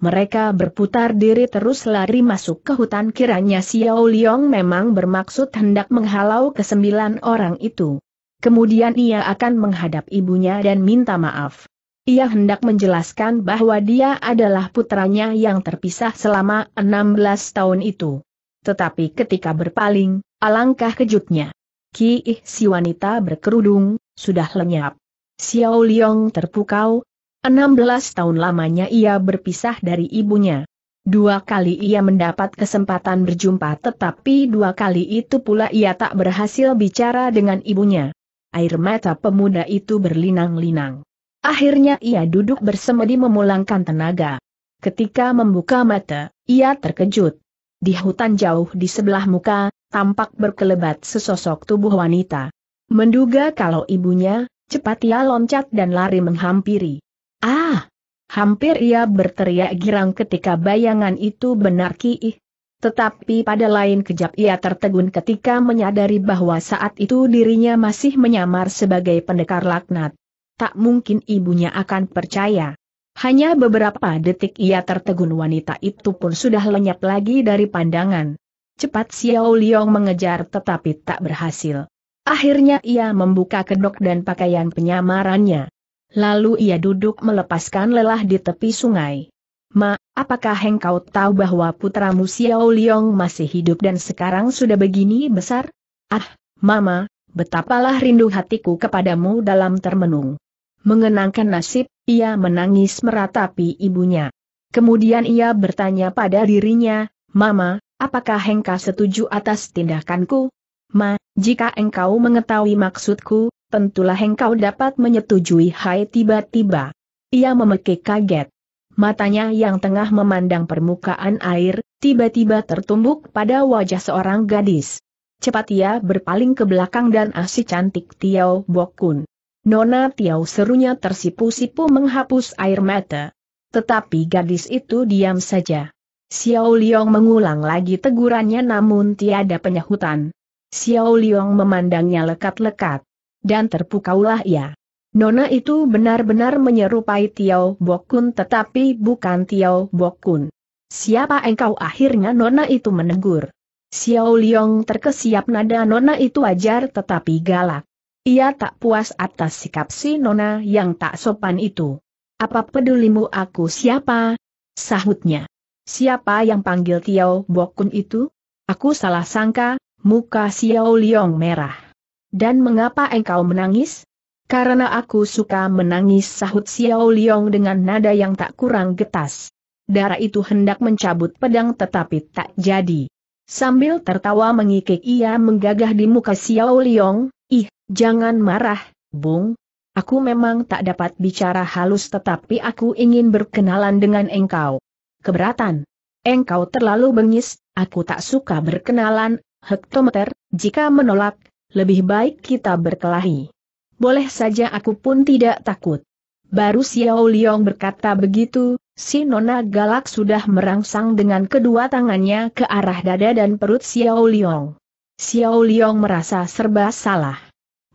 Mereka berputar diri terus lari masuk ke hutan kiranya Xiao Liang memang bermaksud hendak menghalau kesembilan orang itu. Kemudian ia akan menghadap ibunya dan minta maaf. Ia hendak menjelaskan bahwa dia adalah putranya yang terpisah selama 16 tahun itu. Tetapi ketika berpaling, alangkah kejutnya. Ki si wanita berkerudung, sudah lenyap. Xiao Liong terpukau. 16 tahun lamanya ia berpisah dari ibunya. Dua kali ia mendapat kesempatan berjumpa tetapi dua kali itu pula ia tak berhasil bicara dengan ibunya. Air mata pemuda itu berlinang-linang. Akhirnya ia duduk bersemedi memulangkan tenaga. Ketika membuka mata, ia terkejut. Di hutan jauh di sebelah muka, tampak berkelebat sesosok tubuh wanita. Menduga kalau ibunya, cepat ia loncat dan lari menghampiri. Ah! Hampir ia berteriak girang ketika bayangan itu benar kiih. Tetapi pada lain kejap ia tertegun ketika menyadari bahwa saat itu dirinya masih menyamar sebagai pendekar laknat. Tak mungkin ibunya akan percaya. Hanya beberapa detik ia tertegun wanita itu pun sudah lenyap lagi dari pandangan. Cepat Xiao Liong mengejar tetapi tak berhasil. Akhirnya ia membuka kedok dan pakaian penyamarannya. Lalu ia duduk melepaskan lelah di tepi sungai. Ma, apakah engkau tahu bahwa putramu Xiao Liong masih hidup dan sekarang sudah begini besar? Ah, Mama, betapalah rindu hatiku kepadamu dalam termenung. Mengenangkan nasib, ia menangis meratapi ibunya. Kemudian ia bertanya pada dirinya, Mama, apakah engkau setuju atas tindakanku? Ma, jika engkau mengetahui maksudku, tentulah engkau dapat menyetujui hai tiba-tiba. Ia memekik kaget. Matanya yang tengah memandang permukaan air, tiba-tiba tertumbuk pada wajah seorang gadis. Cepat ia berpaling ke belakang dan asih cantik Tiao Bokun. Nona Tiau serunya tersipu-sipu menghapus air mata. Tetapi gadis itu diam saja. Xiao Liong mengulang lagi tegurannya namun tiada penyahutan. Xiao Liong memandangnya lekat-lekat. Dan terpukaulah ia. Nona itu benar-benar menyerupai Tiao Bokun tetapi bukan Tiao Bokun. Siapa engkau akhirnya Nona itu menegur. Xiao Liong terkesiap nada Nona itu ajar tetapi galak. Ia tak puas atas sikap si Nona yang tak sopan itu. Apa pedulimu aku siapa? Sahutnya. Siapa yang panggil Tiao Bokun itu? Aku salah sangka, muka Xiao Liong merah. Dan mengapa engkau menangis? Karena aku suka menangis sahut Xiao Liong dengan nada yang tak kurang getas. Darah itu hendak mencabut pedang tetapi tak jadi. Sambil tertawa mengikik ia menggagah di muka Xiao Liong, Ih, jangan marah, Bung. Aku memang tak dapat bicara halus tetapi aku ingin berkenalan dengan engkau. Keberatan. Engkau terlalu bengis, aku tak suka berkenalan, hektometer, jika menolak, lebih baik kita berkelahi. Boleh saja aku pun tidak takut. Baru Xiao Liong berkata begitu, si Nona Galak sudah merangsang dengan kedua tangannya ke arah dada dan perut Xiao Liong. Xiao Liang merasa serba salah.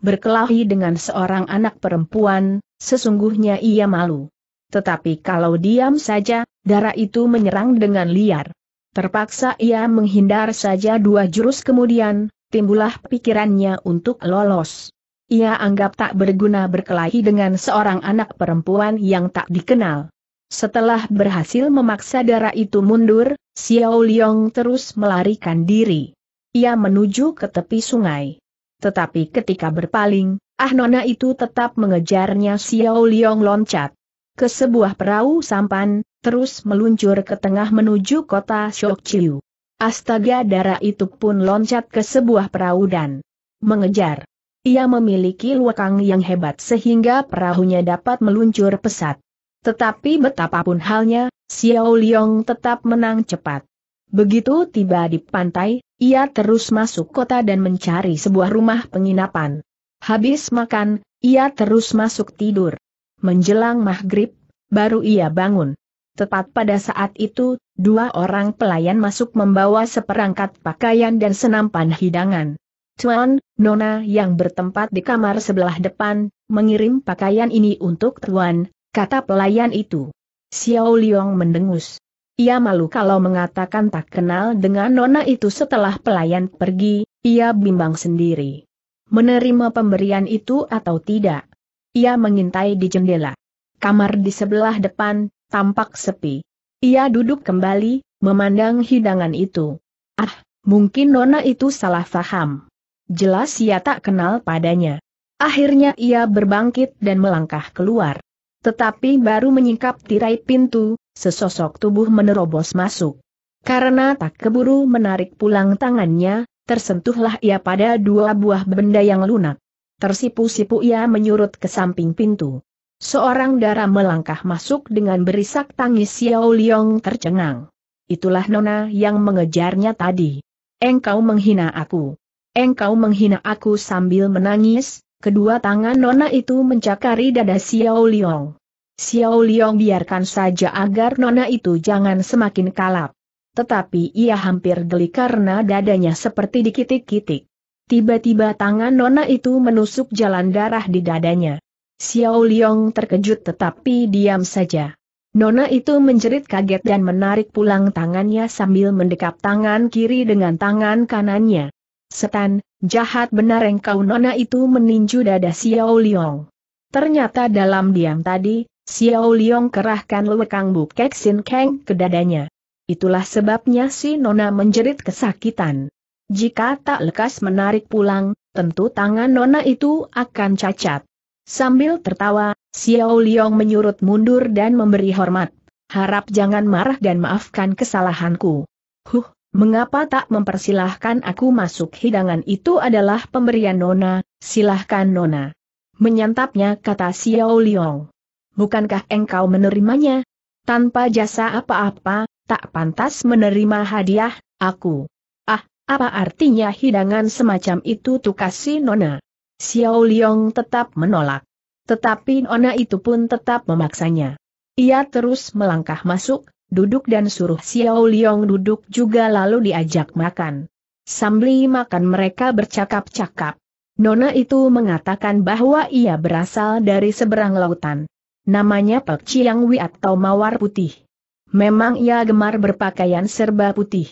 Berkelahi dengan seorang anak perempuan, sesungguhnya ia malu. Tetapi kalau diam saja, darah itu menyerang dengan liar. Terpaksa ia menghindar saja dua jurus kemudian, timbullah pikirannya untuk lolos. Ia anggap tak berguna berkelahi dengan seorang anak perempuan yang tak dikenal. Setelah berhasil memaksa darah itu mundur, Xiao Liang terus melarikan diri ia menuju ke tepi sungai. Tetapi ketika berpaling, ah nona itu tetap mengejarnya Xiao Liong loncat ke sebuah perahu sampan, terus meluncur ke tengah menuju kota Shokchiu. Astaga darah itu pun loncat ke sebuah perahu dan mengejar. Ia memiliki luakang yang hebat sehingga perahunya dapat meluncur pesat. Tetapi betapapun halnya, Xiao Liong tetap menang cepat. Begitu tiba di pantai, ia terus masuk kota dan mencari sebuah rumah penginapan. Habis makan, ia terus masuk tidur. Menjelang maghrib, baru ia bangun. Tepat pada saat itu, dua orang pelayan masuk membawa seperangkat pakaian dan senampan hidangan. Tuan, Nona yang bertempat di kamar sebelah depan, mengirim pakaian ini untuk Tuan, kata pelayan itu. Xiao Liong mendengus. Ia malu kalau mengatakan tak kenal dengan nona itu setelah pelayan pergi, ia bimbang sendiri. Menerima pemberian itu atau tidak? Ia mengintai di jendela. Kamar di sebelah depan, tampak sepi. Ia duduk kembali, memandang hidangan itu. Ah, mungkin nona itu salah faham. Jelas ia tak kenal padanya. Akhirnya ia berbangkit dan melangkah keluar. Tetapi baru menyingkap tirai pintu, sesosok tubuh menerobos masuk. Karena tak keburu menarik pulang tangannya, tersentuhlah ia pada dua buah benda yang lunak. Tersipu-sipu ia menyurut ke samping pintu. Seorang darah melangkah masuk dengan berisak tangis Xiao Liong tercengang. Itulah Nona yang mengejarnya tadi. Engkau menghina aku. Engkau menghina aku sambil menangis, kedua tangan Nona itu mencakari dada Xiao Liong. Xiao Liang biarkan saja agar nona itu jangan semakin kalap. Tetapi ia hampir geli karena dadanya seperti dikitik-kitik. Tiba-tiba tangan nona itu menusuk jalan darah di dadanya. Xiao Liang terkejut tetapi diam saja. Nona itu menjerit kaget dan menarik pulang tangannya sambil mendekap tangan kiri dengan tangan kanannya. Setan, jahat benar engkau Nona itu meninju dada Xiao Liang. Ternyata dalam diam tadi, Xiao Liong kerahkan lekang bukek sin keng ke dadanya. Itulah sebabnya si Nona menjerit kesakitan. Jika tak lekas menarik pulang, tentu tangan Nona itu akan cacat. Sambil tertawa, Xiao Liong menyurut mundur dan memberi hormat. Harap jangan marah dan maafkan kesalahanku. Huh, mengapa tak mempersilahkan aku masuk hidangan itu adalah pemberian Nona, silahkan Nona. Menyantapnya kata Xiao Liong bukankah engkau menerimanya? Tanpa jasa apa-apa, tak pantas menerima hadiah, aku. Ah, apa artinya hidangan semacam itu tukasi Nona? Xiao Liong tetap menolak. Tetapi Nona itu pun tetap memaksanya. Ia terus melangkah masuk, duduk dan suruh Xiao Liong duduk juga lalu diajak makan. Sambil makan mereka bercakap-cakap. Nona itu mengatakan bahwa ia berasal dari seberang lautan. Namanya Pak Chiang Wei atau Mawar Putih. Memang ia gemar berpakaian serba putih.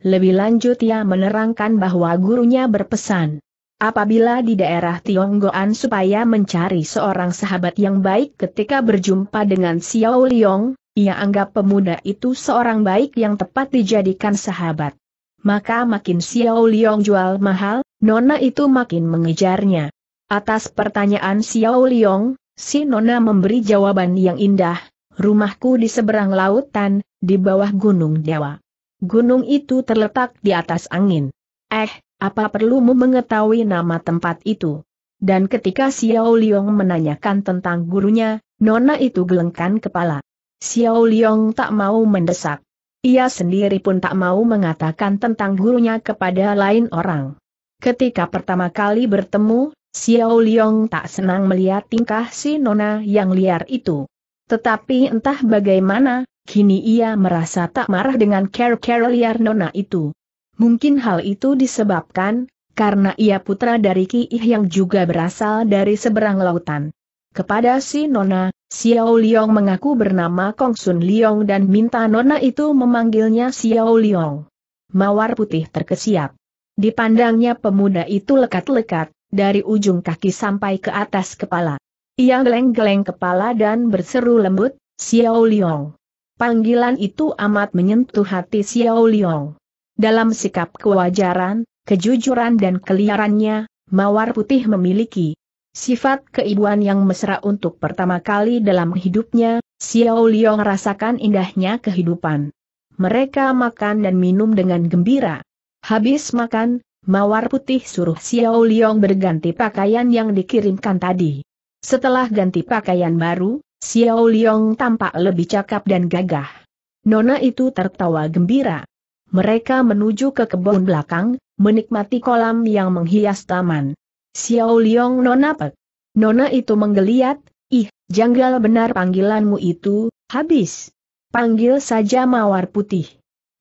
Lebih lanjut ia menerangkan bahwa gurunya berpesan. Apabila di daerah Tionggoan supaya mencari seorang sahabat yang baik ketika berjumpa dengan Xiao Liong, ia anggap pemuda itu seorang baik yang tepat dijadikan sahabat. Maka makin Xiao Liong jual mahal, nona itu makin mengejarnya. Atas pertanyaan Xiao Liong, Si Nona memberi jawaban yang indah, rumahku di seberang lautan, di bawah Gunung Dewa. Gunung itu terletak di atas angin. Eh, apa perlumu mengetahui nama tempat itu? Dan ketika Xiao Liong menanyakan tentang gurunya, Nona itu gelengkan kepala. Xiao Liong tak mau mendesak. Ia sendiri pun tak mau mengatakan tentang gurunya kepada lain orang. Ketika pertama kali bertemu, Xiao Liong tak senang melihat tingkah si Nona yang liar itu. Tetapi entah bagaimana, kini ia merasa tak marah dengan care-care liar Nona itu. Mungkin hal itu disebabkan, karena ia putra dari Ki Ih yang juga berasal dari seberang lautan. Kepada si Nona, Xiao Liong mengaku bernama Kong Sun Liong dan minta Nona itu memanggilnya Xiao Liong. Mawar putih terkesiap. Dipandangnya pemuda itu lekat-lekat, dari ujung kaki sampai ke atas kepala. Ia geleng-geleng kepala dan berseru lembut, Xiao Liong. Panggilan itu amat menyentuh hati Xiao Liong. Dalam sikap kewajaran, kejujuran dan keliarannya, Mawar Putih memiliki sifat keibuan yang mesra untuk pertama kali dalam hidupnya, Xiao Liong rasakan indahnya kehidupan. Mereka makan dan minum dengan gembira. Habis makan, Mawar Putih suruh Xiao Liang berganti pakaian yang dikirimkan tadi. Setelah ganti pakaian baru, Xiao Liang tampak lebih cakap dan gagah. Nona itu tertawa gembira. Mereka menuju ke kebun belakang, menikmati kolam yang menghias taman. Xiao Liang Nona Pek. Nona itu menggeliat, ih, janggal benar panggilanmu itu, habis. Panggil saja Mawar Putih.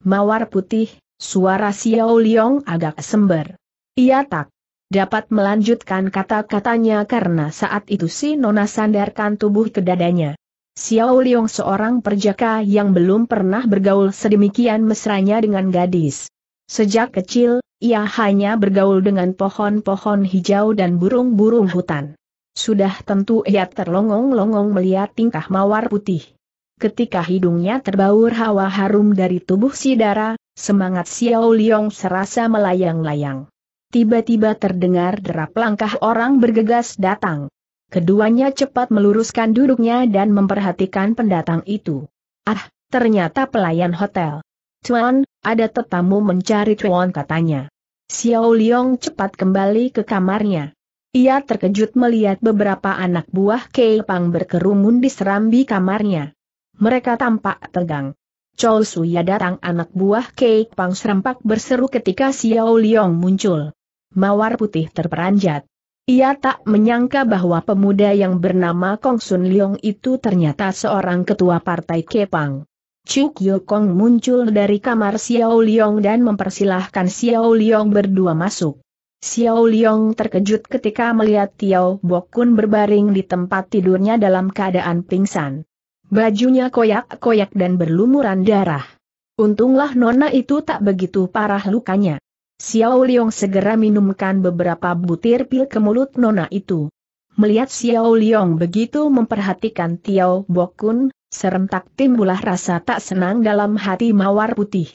Mawar Putih, Suara Xiao Liong agak sember. Ia tak dapat melanjutkan kata-katanya karena saat itu si Nona sandarkan tubuh ke dadanya. Xiao Liong seorang perjaka yang belum pernah bergaul sedemikian mesranya dengan gadis. Sejak kecil, ia hanya bergaul dengan pohon-pohon hijau dan burung-burung hutan. Sudah tentu ia terlongong-longong melihat tingkah mawar putih. Ketika hidungnya terbaur hawa harum dari tubuh si darah, Semangat Xiao Liong serasa melayang-layang. Tiba-tiba terdengar derap langkah orang bergegas datang. Keduanya cepat meluruskan duduknya dan memperhatikan pendatang itu. Ah, ternyata pelayan hotel. Tuan, ada tetamu mencari Tuan katanya. Xiao Liong cepat kembali ke kamarnya. Ia terkejut melihat beberapa anak buah Kei Pang berkerumun di serambi kamarnya. Mereka tampak tegang. Chou Suya datang anak buah Kei Pang serempak berseru ketika Xiao Liong muncul. Mawar putih terperanjat. Ia tak menyangka bahwa pemuda yang bernama Kong Sun Liong itu ternyata seorang ketua partai Kepang. Chu Kong muncul dari kamar Xiao Liong dan mempersilahkan Xiao Liong berdua masuk. Xiao Liong terkejut ketika melihat Tiao Bokun berbaring di tempat tidurnya dalam keadaan pingsan. Bajunya koyak-koyak dan berlumuran darah. Untunglah nona itu tak begitu parah lukanya. Xiao Liong segera minumkan beberapa butir pil ke mulut nona itu. Melihat Xiao Liong begitu memperhatikan Tiao Bokun, serentak timbulah rasa tak senang dalam hati mawar putih.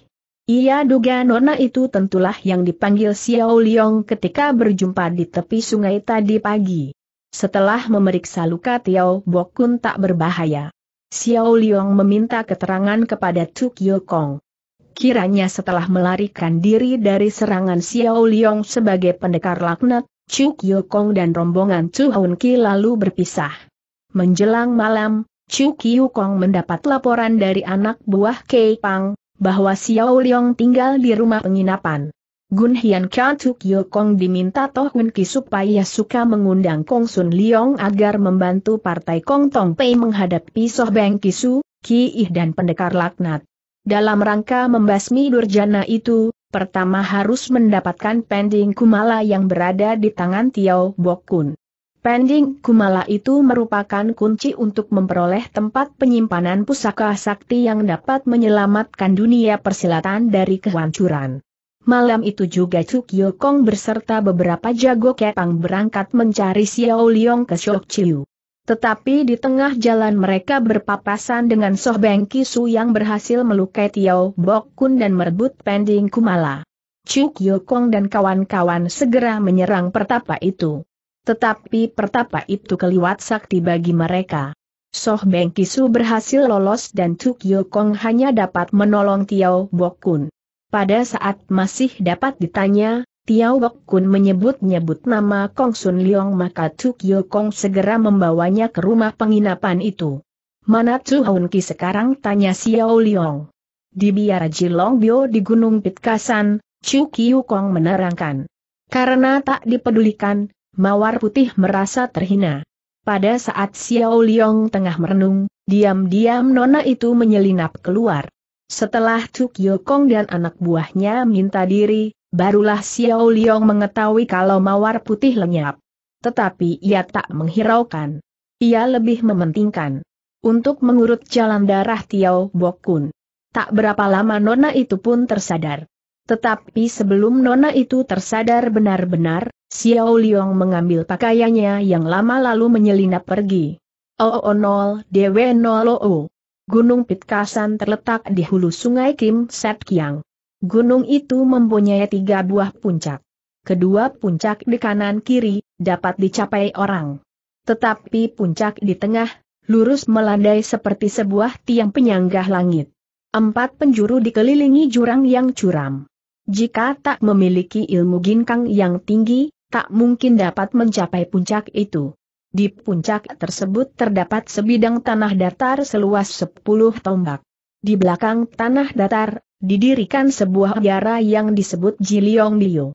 Ia duga nona itu tentulah yang dipanggil Xiao Liong ketika berjumpa di tepi sungai tadi pagi. Setelah memeriksa luka Tiao Bokun tak berbahaya. Xiao Liang meminta keterangan kepada Chu Kong. Kiranya setelah melarikan diri dari serangan Xiao Liang sebagai pendekar laknat, Chu Kong dan rombongan Chu Ki lalu berpisah. Menjelang malam, Chu Kong mendapat laporan dari anak buah Kei Pang, bahwa Xiao Liang tinggal di rumah penginapan. Gun Hian Kan Tuk Kong diminta Toh Hun Ki supaya suka mengundang Kong Sun Liong agar membantu partai Kong Tong Pei menghadapi Soh Beng Kisu, Ki Ih dan pendekar laknat. Dalam rangka membasmi Durjana itu, pertama harus mendapatkan pending Kumala yang berada di tangan Tiao Kun. Pending Kumala itu merupakan kunci untuk memperoleh tempat penyimpanan pusaka sakti yang dapat menyelamatkan dunia persilatan dari kehancuran. Malam itu juga Cuk Yokong berserta beberapa jago kepang berangkat mencari Xiao Liong ke Shok Chiu. Tetapi di tengah jalan mereka berpapasan dengan Soh Beng Kisu yang berhasil melukai Tiao Bok Kun dan merebut pending Kumala. Cuk Yokong dan kawan-kawan segera menyerang pertapa itu. Tetapi pertapa itu keliwat sakti bagi mereka. Soh Beng Kisu berhasil lolos dan Cuk Yokong hanya dapat menolong Tiao Bok Kun. Pada saat masih dapat ditanya, Tiao Bok Kun menyebut-nyebut nama Kong Sun Leong maka Tukyo Kong segera membawanya ke rumah penginapan itu. Mana Tu Haun Ki sekarang tanya Xiao Leong. Di biara Jilong Bio di Gunung Pitkasan, Chukyu Kong menerangkan. Karena tak dipedulikan, Mawar Putih merasa terhina. Pada saat Xiao Leong tengah merenung, diam-diam nona itu menyelinap keluar. Setelah Tuk Yokong dan anak buahnya minta diri, barulah Xiao Liong mengetahui kalau mawar putih lenyap. Tetapi ia tak menghiraukan. Ia lebih mementingkan. Untuk mengurut jalan darah Tiao Bokun. Tak berapa lama Nona itu pun tersadar. Tetapi sebelum Nona itu tersadar benar-benar, Xiao Liong mengambil pakaiannya yang lama lalu menyelinap pergi. oh, oh, oh nol, dewe nol oh. oh. Gunung Pitkasan terletak di hulu sungai Kim Set Gunung itu mempunyai tiga buah puncak. Kedua puncak di kanan kiri, dapat dicapai orang. Tetapi puncak di tengah, lurus melandai seperti sebuah tiang penyanggah langit. Empat penjuru dikelilingi jurang yang curam. Jika tak memiliki ilmu ginkang yang tinggi, tak mungkin dapat mencapai puncak itu. Di puncak tersebut terdapat sebidang tanah datar seluas 10 tombak. Di belakang tanah datar, didirikan sebuah biara yang disebut Jiliong Liu.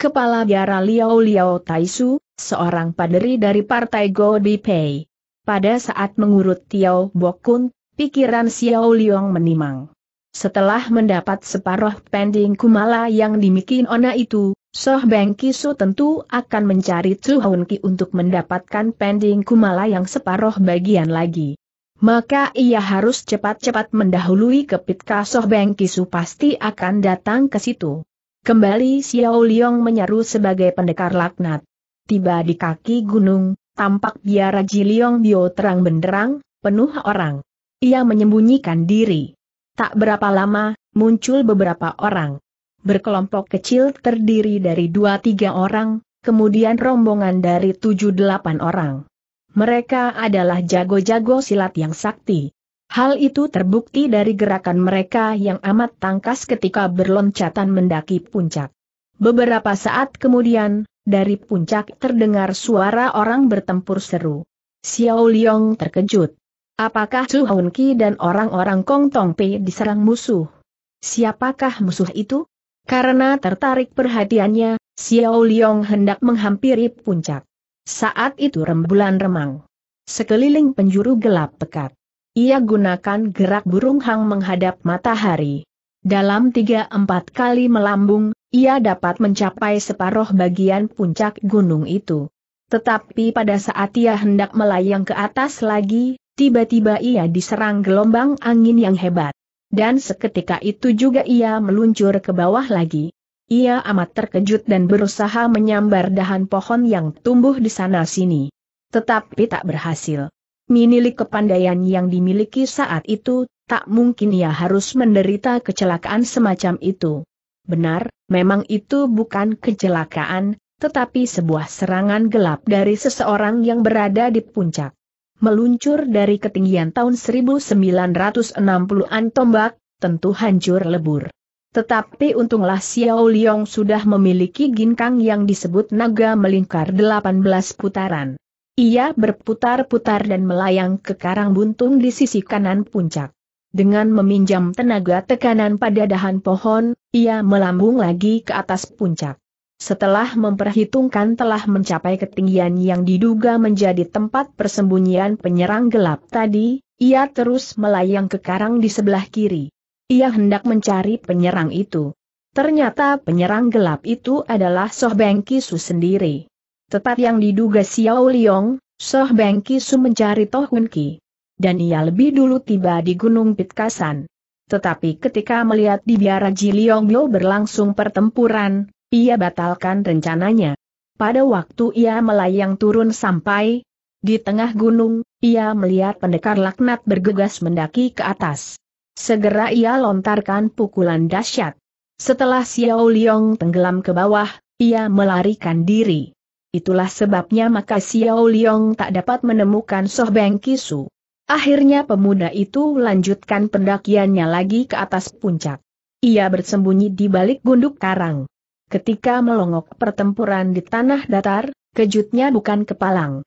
Kepala biara Liao Liao Taisu, seorang paderi dari partai Go Pei. Pada saat mengurut Tiao Bokun, pikiran Xiao Liong menimang. Setelah mendapat separuh pending kumala yang dimikin Ona itu, Soh Beng Kisu tentu akan mencari Tsu Ki untuk mendapatkan pending kumala yang separuh bagian lagi. Maka ia harus cepat-cepat mendahului kepitka Soh Beng Kisu pasti akan datang ke situ. Kembali Xiao Liong menyeru sebagai pendekar laknat. Tiba di kaki gunung, tampak biara Ji Liong Bio terang benderang, penuh orang. Ia menyembunyikan diri. Tak berapa lama, muncul beberapa orang. Berkelompok kecil terdiri dari dua tiga orang, kemudian rombongan dari tujuh delapan orang. Mereka adalah jago-jago silat yang sakti. Hal itu terbukti dari gerakan mereka yang amat tangkas ketika berloncatan mendaki puncak. Beberapa saat kemudian, dari puncak terdengar suara orang bertempur seru. Xiao Liong terkejut. Apakah Chu Hoon Ki dan orang-orang Kong Tong Pei diserang musuh? Siapakah musuh itu? Karena tertarik perhatiannya, Xiao Liong hendak menghampiri puncak. Saat itu rembulan remang. Sekeliling penjuru gelap pekat. Ia gunakan gerak burung hang menghadap matahari. Dalam tiga empat kali melambung, ia dapat mencapai separuh bagian puncak gunung itu. Tetapi pada saat ia hendak melayang ke atas lagi, tiba-tiba ia diserang gelombang angin yang hebat. Dan seketika itu juga ia meluncur ke bawah lagi. Ia amat terkejut dan berusaha menyambar dahan pohon yang tumbuh di sana-sini. Tetapi tak berhasil. Minilik kepandaian yang dimiliki saat itu, tak mungkin ia harus menderita kecelakaan semacam itu. Benar, memang itu bukan kecelakaan, tetapi sebuah serangan gelap dari seseorang yang berada di puncak meluncur dari ketinggian tahun 1960-an tombak, tentu hancur lebur. Tetapi untunglah Xiao Liang sudah memiliki ginkang yang disebut naga melingkar 18 putaran. Ia berputar-putar dan melayang ke karang buntung di sisi kanan puncak. Dengan meminjam tenaga tekanan pada dahan pohon, ia melambung lagi ke atas puncak setelah memperhitungkan telah mencapai ketinggian yang diduga menjadi tempat persembunyian penyerang gelap tadi, ia terus melayang ke karang di sebelah kiri. Ia hendak mencari penyerang itu. Ternyata penyerang gelap itu adalah Soh Beng Kisu sendiri. Tepat yang diduga Xiao Liong, Soh Beng Kisu mencari Toh Hun Ki. Dan ia lebih dulu tiba di Gunung Pitkasan. Tetapi ketika melihat di biara Liong Bio berlangsung pertempuran, ia batalkan rencananya. Pada waktu ia melayang turun sampai di tengah gunung, ia melihat pendekar laknat bergegas mendaki ke atas. Segera ia lontarkan pukulan dahsyat. Setelah Xiao Liang tenggelam ke bawah, ia melarikan diri. Itulah sebabnya maka Xiao Liang tak dapat menemukan Soh Beng Kisu. Akhirnya pemuda itu lanjutkan pendakiannya lagi ke atas puncak. Ia bersembunyi di balik gunduk karang. Ketika melongok pertempuran di tanah datar, kejutnya bukan kepalang.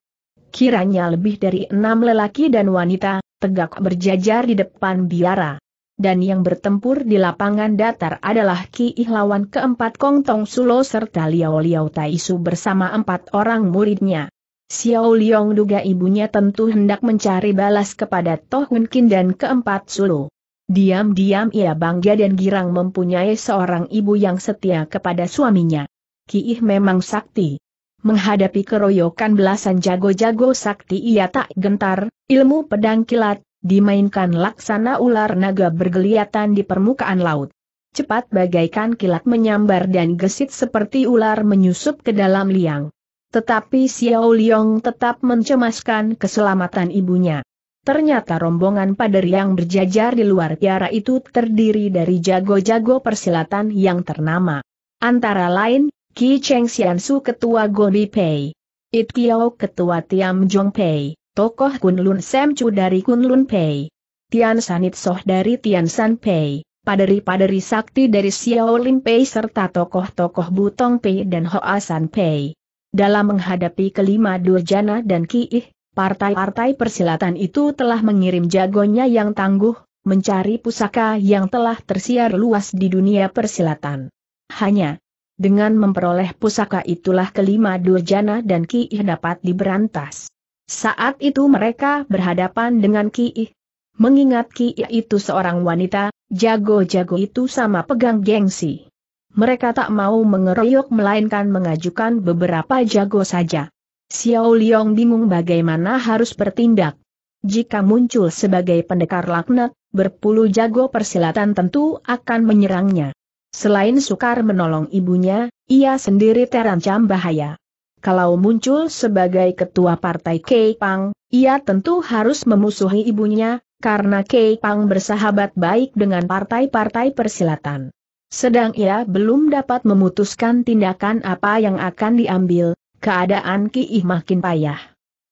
Kiranya lebih dari enam lelaki dan wanita, tegak berjajar di depan biara. Dan yang bertempur di lapangan datar adalah Ki Ihlawan keempat Kong Tong Sulo serta Liao Liao Taisu bersama empat orang muridnya. Xiao Liong duga ibunya tentu hendak mencari balas kepada Toh Hun Kin dan keempat Sulu. Diam-diam ia bangga dan girang mempunyai seorang ibu yang setia kepada suaminya. Kiih memang sakti. Menghadapi keroyokan belasan jago-jago sakti ia tak gentar, ilmu pedang kilat, dimainkan laksana ular naga bergeliatan di permukaan laut. Cepat bagaikan kilat menyambar dan gesit seperti ular menyusup ke dalam liang. Tetapi Xiao Liong tetap mencemaskan keselamatan ibunya. Ternyata rombongan pader yang berjajar di luar tiara itu terdiri dari jago-jago persilatan yang ternama. Antara lain, Ki Cheng Xiansu Ketua Gobi Pei, It Kiao Ketua Tiam Jong Pei, tokoh Kunlun Sam Chu dari Kunlun Pei, Tian Sanit Soh dari Tian San Pei, paderi-paderi sakti dari Xiao Lim Pei serta tokoh-tokoh Butong Pei dan Hoa San Pei. Dalam menghadapi kelima Durjana dan Ih, Partai-partai persilatan itu telah mengirim jagonya yang tangguh, mencari pusaka yang telah tersiar luas di dunia persilatan. Hanya dengan memperoleh pusaka itulah kelima Durjana dan Kiih dapat diberantas. Saat itu mereka berhadapan dengan Kiih. Mengingat Kiih itu seorang wanita, jago-jago itu sama pegang gengsi. Mereka tak mau mengeroyok melainkan mengajukan beberapa jago saja. Xiao Liang bingung bagaimana harus bertindak. Jika muncul sebagai pendekar laknat, berpuluh jago persilatan tentu akan menyerangnya. Selain sukar menolong ibunya, ia sendiri terancam bahaya. Kalau muncul sebagai ketua partai Kei Pang, ia tentu harus memusuhi ibunya, karena Kei Pang bersahabat baik dengan partai-partai persilatan. Sedang ia belum dapat memutuskan tindakan apa yang akan diambil, keadaan Ki Ih makin payah.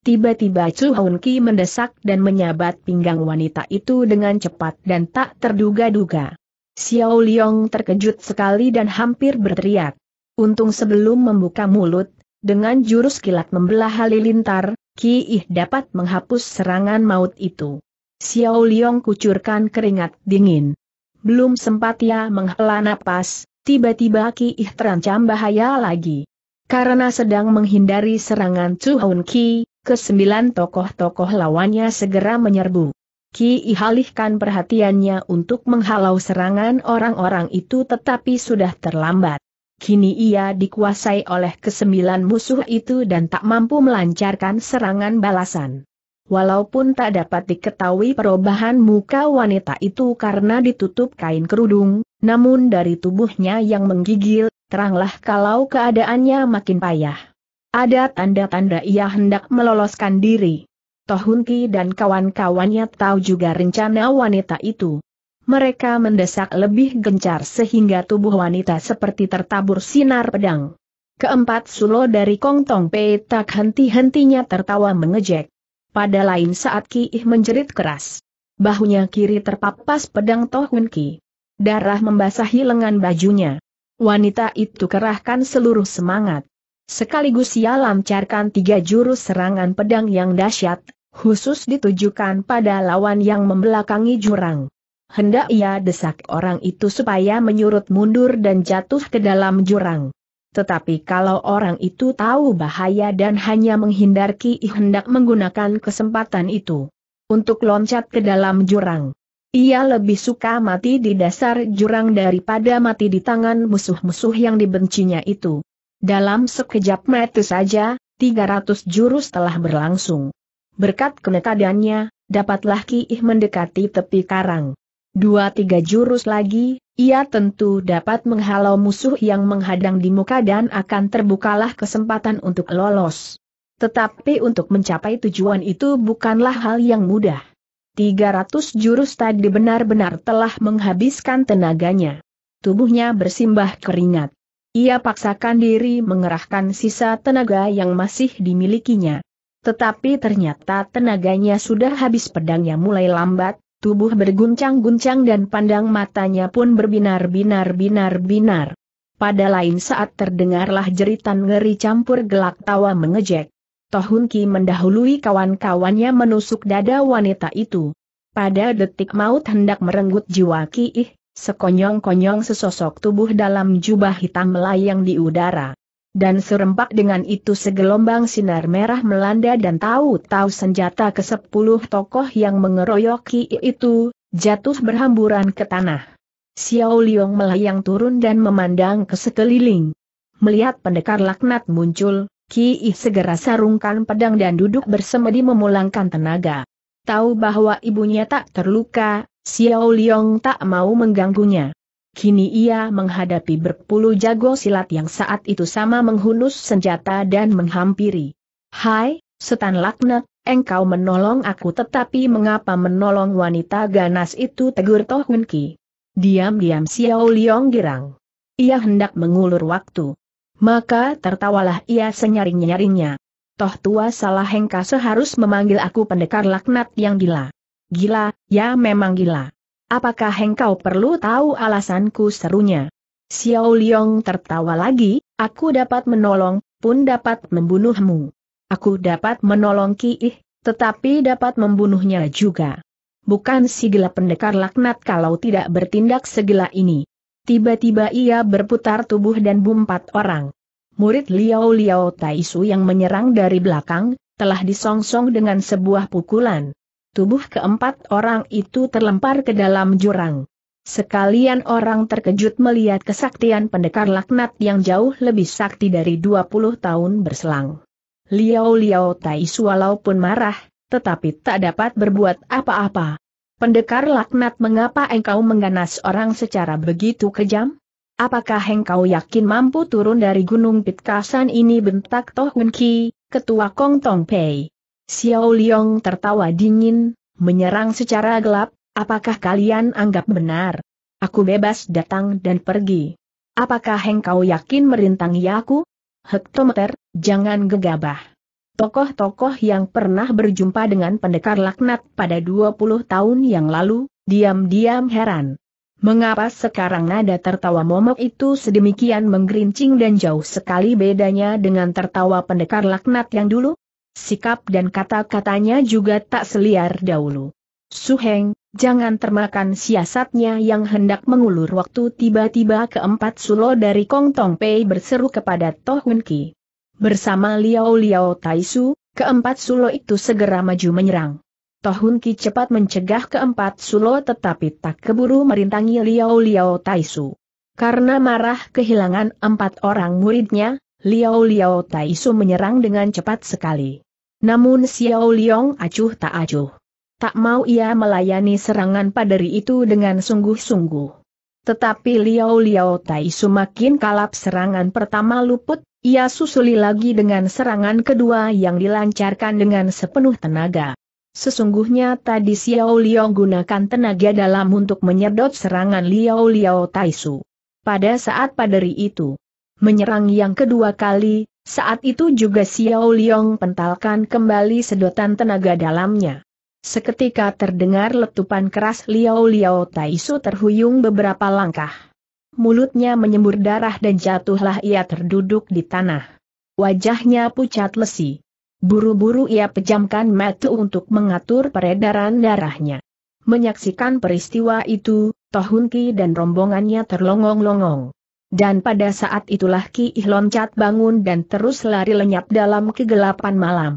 Tiba-tiba Chu Hoon Ki mendesak dan menyabat pinggang wanita itu dengan cepat dan tak terduga-duga. Xiao Liong terkejut sekali dan hampir berteriak. Untung sebelum membuka mulut, dengan jurus kilat membelah halilintar, Ki Ih dapat menghapus serangan maut itu. Xiao Liong kucurkan keringat dingin. Belum sempat ia menghela napas, tiba-tiba Ki Ih terancam bahaya lagi. Karena sedang menghindari serangan Chu Hun Ki, kesembilan tokoh-tokoh lawannya segera menyerbu. Ki ihalihkan perhatiannya untuk menghalau serangan orang-orang itu tetapi sudah terlambat. Kini ia dikuasai oleh kesembilan musuh itu dan tak mampu melancarkan serangan balasan. Walaupun tak dapat diketahui perubahan muka wanita itu karena ditutup kain kerudung, namun dari tubuhnya yang menggigil, teranglah kalau keadaannya makin payah. Ada tanda-tanda ia hendak meloloskan diri. Tohunki dan kawan-kawannya tahu juga rencana wanita itu. Mereka mendesak lebih gencar sehingga tubuh wanita seperti tertabur sinar pedang. Keempat sulo dari Kongtong Pei tak henti-hentinya tertawa mengejek. Pada lain saat Ki Ih menjerit keras. Bahunya kiri terpapas pedang Tohunki. Darah membasahi lengan bajunya. Wanita itu kerahkan seluruh semangat. Sekaligus ia lancarkan tiga jurus serangan pedang yang dahsyat, khusus ditujukan pada lawan yang membelakangi jurang. Hendak ia desak orang itu supaya menyurut mundur dan jatuh ke dalam jurang. Tetapi kalau orang itu tahu bahaya dan hanya menghindarki hendak menggunakan kesempatan itu untuk loncat ke dalam jurang. Ia lebih suka mati di dasar jurang daripada mati di tangan musuh-musuh yang dibencinya itu. Dalam sekejap mata saja, 300 jurus telah berlangsung. Berkat kenekadannya, dapatlah Ki Ih mendekati tepi karang. Dua tiga jurus lagi, ia tentu dapat menghalau musuh yang menghadang di muka dan akan terbukalah kesempatan untuk lolos. Tetapi untuk mencapai tujuan itu bukanlah hal yang mudah. 300 jurus tadi benar-benar telah menghabiskan tenaganya. Tubuhnya bersimbah keringat. Ia paksakan diri mengerahkan sisa tenaga yang masih dimilikinya. Tetapi ternyata tenaganya sudah habis pedangnya mulai lambat, tubuh berguncang-guncang dan pandang matanya pun berbinar-binar-binar-binar. Pada lain saat terdengarlah jeritan ngeri campur gelak tawa mengejek. Tohun Ki mendahului kawan-kawannya menusuk dada wanita itu. Pada detik maut hendak merenggut jiwa Ki Ih, sekonyong-konyong sesosok tubuh dalam jubah hitam melayang di udara. Dan serempak dengan itu segelombang sinar merah melanda dan tahu-tahu senjata ke sepuluh tokoh yang mengeroyok Ki Ih itu, jatuh berhamburan ke tanah. Xiao Liong melayang turun dan memandang ke sekeliling. Melihat pendekar laknat muncul, Ki Ih segera sarungkan pedang dan duduk bersemedi memulangkan tenaga. Tahu bahwa ibunya tak terluka, Xiao Liong tak mau mengganggunya. Kini ia menghadapi berpuluh jago silat yang saat itu sama menghunus senjata dan menghampiri. Hai, setan laknat, engkau menolong aku tetapi mengapa menolong wanita ganas itu tegur Toh Hun Ki. Diam-diam Xiao Liong girang. Ia hendak mengulur waktu. Maka tertawalah ia senyaring-nyaringnya. Toh tua salah hengka seharus memanggil aku pendekar laknat yang gila. Gila, ya memang gila. Apakah hengkau perlu tahu alasanku serunya? Xiao Liong tertawa lagi, aku dapat menolong, pun dapat membunuhmu. Aku dapat menolong Ki Ih, tetapi dapat membunuhnya juga. Bukan si gila pendekar laknat kalau tidak bertindak segila ini. Tiba-tiba ia berputar tubuh dan bumpat orang. Murid Liao Liao Taisu yang menyerang dari belakang, telah disongsong dengan sebuah pukulan. Tubuh keempat orang itu terlempar ke dalam jurang. Sekalian orang terkejut melihat kesaktian pendekar laknat yang jauh lebih sakti dari 20 tahun berselang. Liao Liao Taisu walaupun marah, tetapi tak dapat berbuat apa-apa. Pendekar laknat mengapa engkau mengganas orang secara begitu kejam? Apakah engkau yakin mampu turun dari gunung Pitkasan ini bentak Toh Hun Ki, ketua Kong Tong Pei? Xiao Liong tertawa dingin, menyerang secara gelap, apakah kalian anggap benar? Aku bebas datang dan pergi. Apakah engkau yakin merintangi aku? Hektometer, jangan gegabah. Tokoh-tokoh yang pernah berjumpa dengan pendekar laknat pada 20 tahun yang lalu, diam-diam heran. Mengapa sekarang nada tertawa momok itu sedemikian menggerincing dan jauh sekali bedanya dengan tertawa pendekar laknat yang dulu? Sikap dan kata-katanya juga tak seliar dahulu. Suheng, jangan termakan siasatnya yang hendak mengulur waktu tiba-tiba keempat sulo dari Kong Tong Pei berseru kepada Toh Hun Ki. Bersama Liao Liao Taisu, keempat Sulo itu segera maju menyerang. Tohun Ki cepat mencegah keempat Sulo tetapi tak keburu merintangi Liao Liao Taisu. Karena marah kehilangan empat orang muridnya, Liao Liao Taisu menyerang dengan cepat sekali. Namun Xiao Liong acuh tak acuh. Tak mau ia melayani serangan paderi itu dengan sungguh-sungguh. Tetapi Liao Liao Tai makin kalap serangan pertama luput, ia susuli lagi dengan serangan kedua yang dilancarkan dengan sepenuh tenaga. Sesungguhnya tadi Xiao Liao gunakan tenaga dalam untuk menyedot serangan Liao Liao Taisu. Pada saat paderi itu, menyerang yang kedua kali, saat itu juga Xiao Liao pentalkan kembali sedotan tenaga dalamnya. Seketika terdengar letupan keras Liao Liao Taisu terhuyung beberapa langkah. Mulutnya menyembur darah dan jatuhlah ia terduduk di tanah. Wajahnya pucat lesi. Buru-buru ia pejamkan mata untuk mengatur peredaran darahnya. Menyaksikan peristiwa itu, Tohun Ki dan rombongannya terlongong-longong. Dan pada saat itulah Ki Ih loncat bangun dan terus lari lenyap dalam kegelapan malam.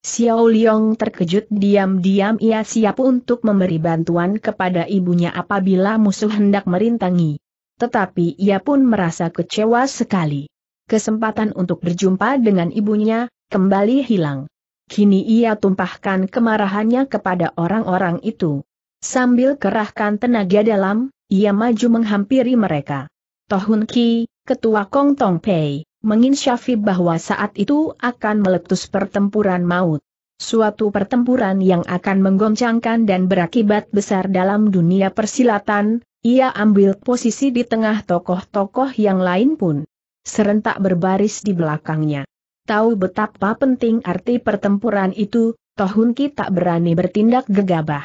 Xiao Liang terkejut diam-diam ia siap untuk memberi bantuan kepada ibunya apabila musuh hendak merintangi. Tetapi ia pun merasa kecewa sekali. Kesempatan untuk berjumpa dengan ibunya, kembali hilang. Kini ia tumpahkan kemarahannya kepada orang-orang itu. Sambil kerahkan tenaga dalam, ia maju menghampiri mereka. Tohun Ki, Ketua Kong Tong Pei menginsyafi bahwa saat itu akan meletus pertempuran maut. Suatu pertempuran yang akan menggoncangkan dan berakibat besar dalam dunia persilatan, ia ambil posisi di tengah tokoh-tokoh yang lain pun serentak berbaris di belakangnya. Tahu betapa penting arti pertempuran itu, Tohun tak berani bertindak gegabah.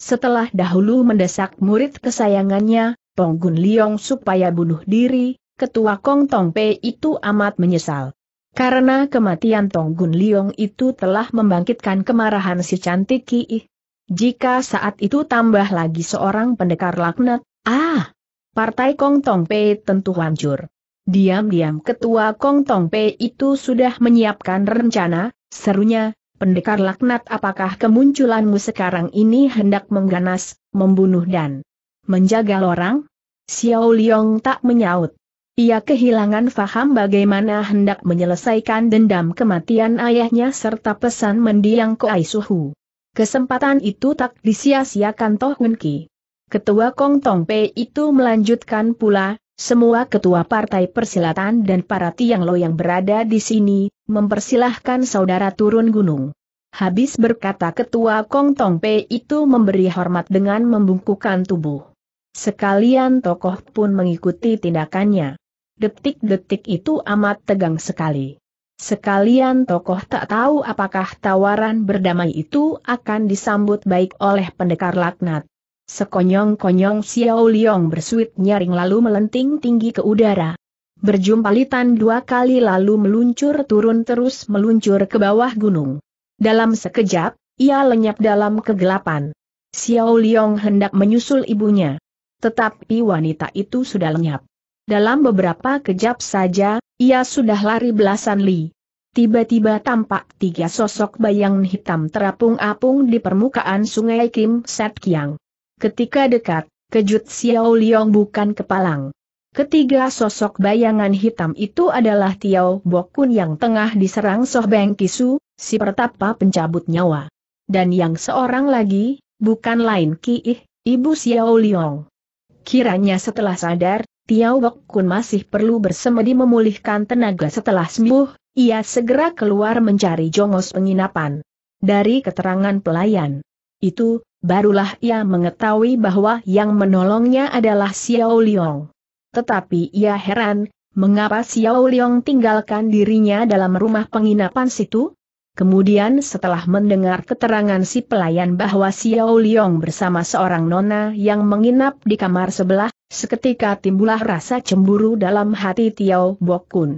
Setelah dahulu mendesak murid kesayangannya, Tonggun Liong supaya bunuh diri, ketua Kong Tong Pei itu amat menyesal. Karena kematian Tong Gun Liong itu telah membangkitkan kemarahan si cantik Ki. Jika saat itu tambah lagi seorang pendekar laknat, ah, partai Kong Tong Pei tentu hancur. Diam-diam ketua Kong Tong Pei itu sudah menyiapkan rencana, serunya, pendekar laknat apakah kemunculanmu sekarang ini hendak mengganas, membunuh dan menjaga orang? Xiao Liong tak menyaut. Ia kehilangan faham bagaimana hendak menyelesaikan dendam kematian ayahnya serta pesan mendiang Koai Suhu. Kesempatan itu tak disia-siakan Toh Hun Ki. Ketua Kong Tong Pei itu melanjutkan pula, semua ketua partai persilatan dan para Tiang Lo yang berada di sini, mempersilahkan saudara turun gunung. Habis berkata ketua Kong Tong Pei itu memberi hormat dengan membungkukkan tubuh. Sekalian tokoh pun mengikuti tindakannya detik-detik itu amat tegang sekali. Sekalian tokoh tak tahu apakah tawaran berdamai itu akan disambut baik oleh pendekar laknat. Sekonyong-konyong Xiao Liong bersuit nyaring lalu melenting tinggi ke udara. Berjumpa litan dua kali lalu meluncur turun terus meluncur ke bawah gunung. Dalam sekejap, ia lenyap dalam kegelapan. Xiao Liong hendak menyusul ibunya. Tetapi wanita itu sudah lenyap. Dalam beberapa kejap saja, ia sudah lari belasan li. Tiba-tiba tampak tiga sosok bayangan hitam terapung-apung di permukaan sungai Kim Set Kiang. Ketika dekat, kejut Xiao Liong bukan kepalang. Ketiga sosok bayangan hitam itu adalah Tiao Bokun yang tengah diserang Soh Beng Kisu, si pertapa pencabut nyawa. Dan yang seorang lagi, bukan lain Ki Ih, ibu Xiao Liong. Kiranya setelah sadar, Tiao Bok Kun masih perlu bersemedi memulihkan tenaga setelah sembuh, ia segera keluar mencari jongos penginapan. Dari keterangan pelayan itu, barulah ia mengetahui bahwa yang menolongnya adalah Xiao Liang. Tetapi ia heran, mengapa Xiao Liang tinggalkan dirinya dalam rumah penginapan situ? Kemudian setelah mendengar keterangan si pelayan bahwa Xiao Liang bersama seorang nona yang menginap di kamar sebelah, Seketika timbullah rasa cemburu dalam hati Tiao Bok Kun.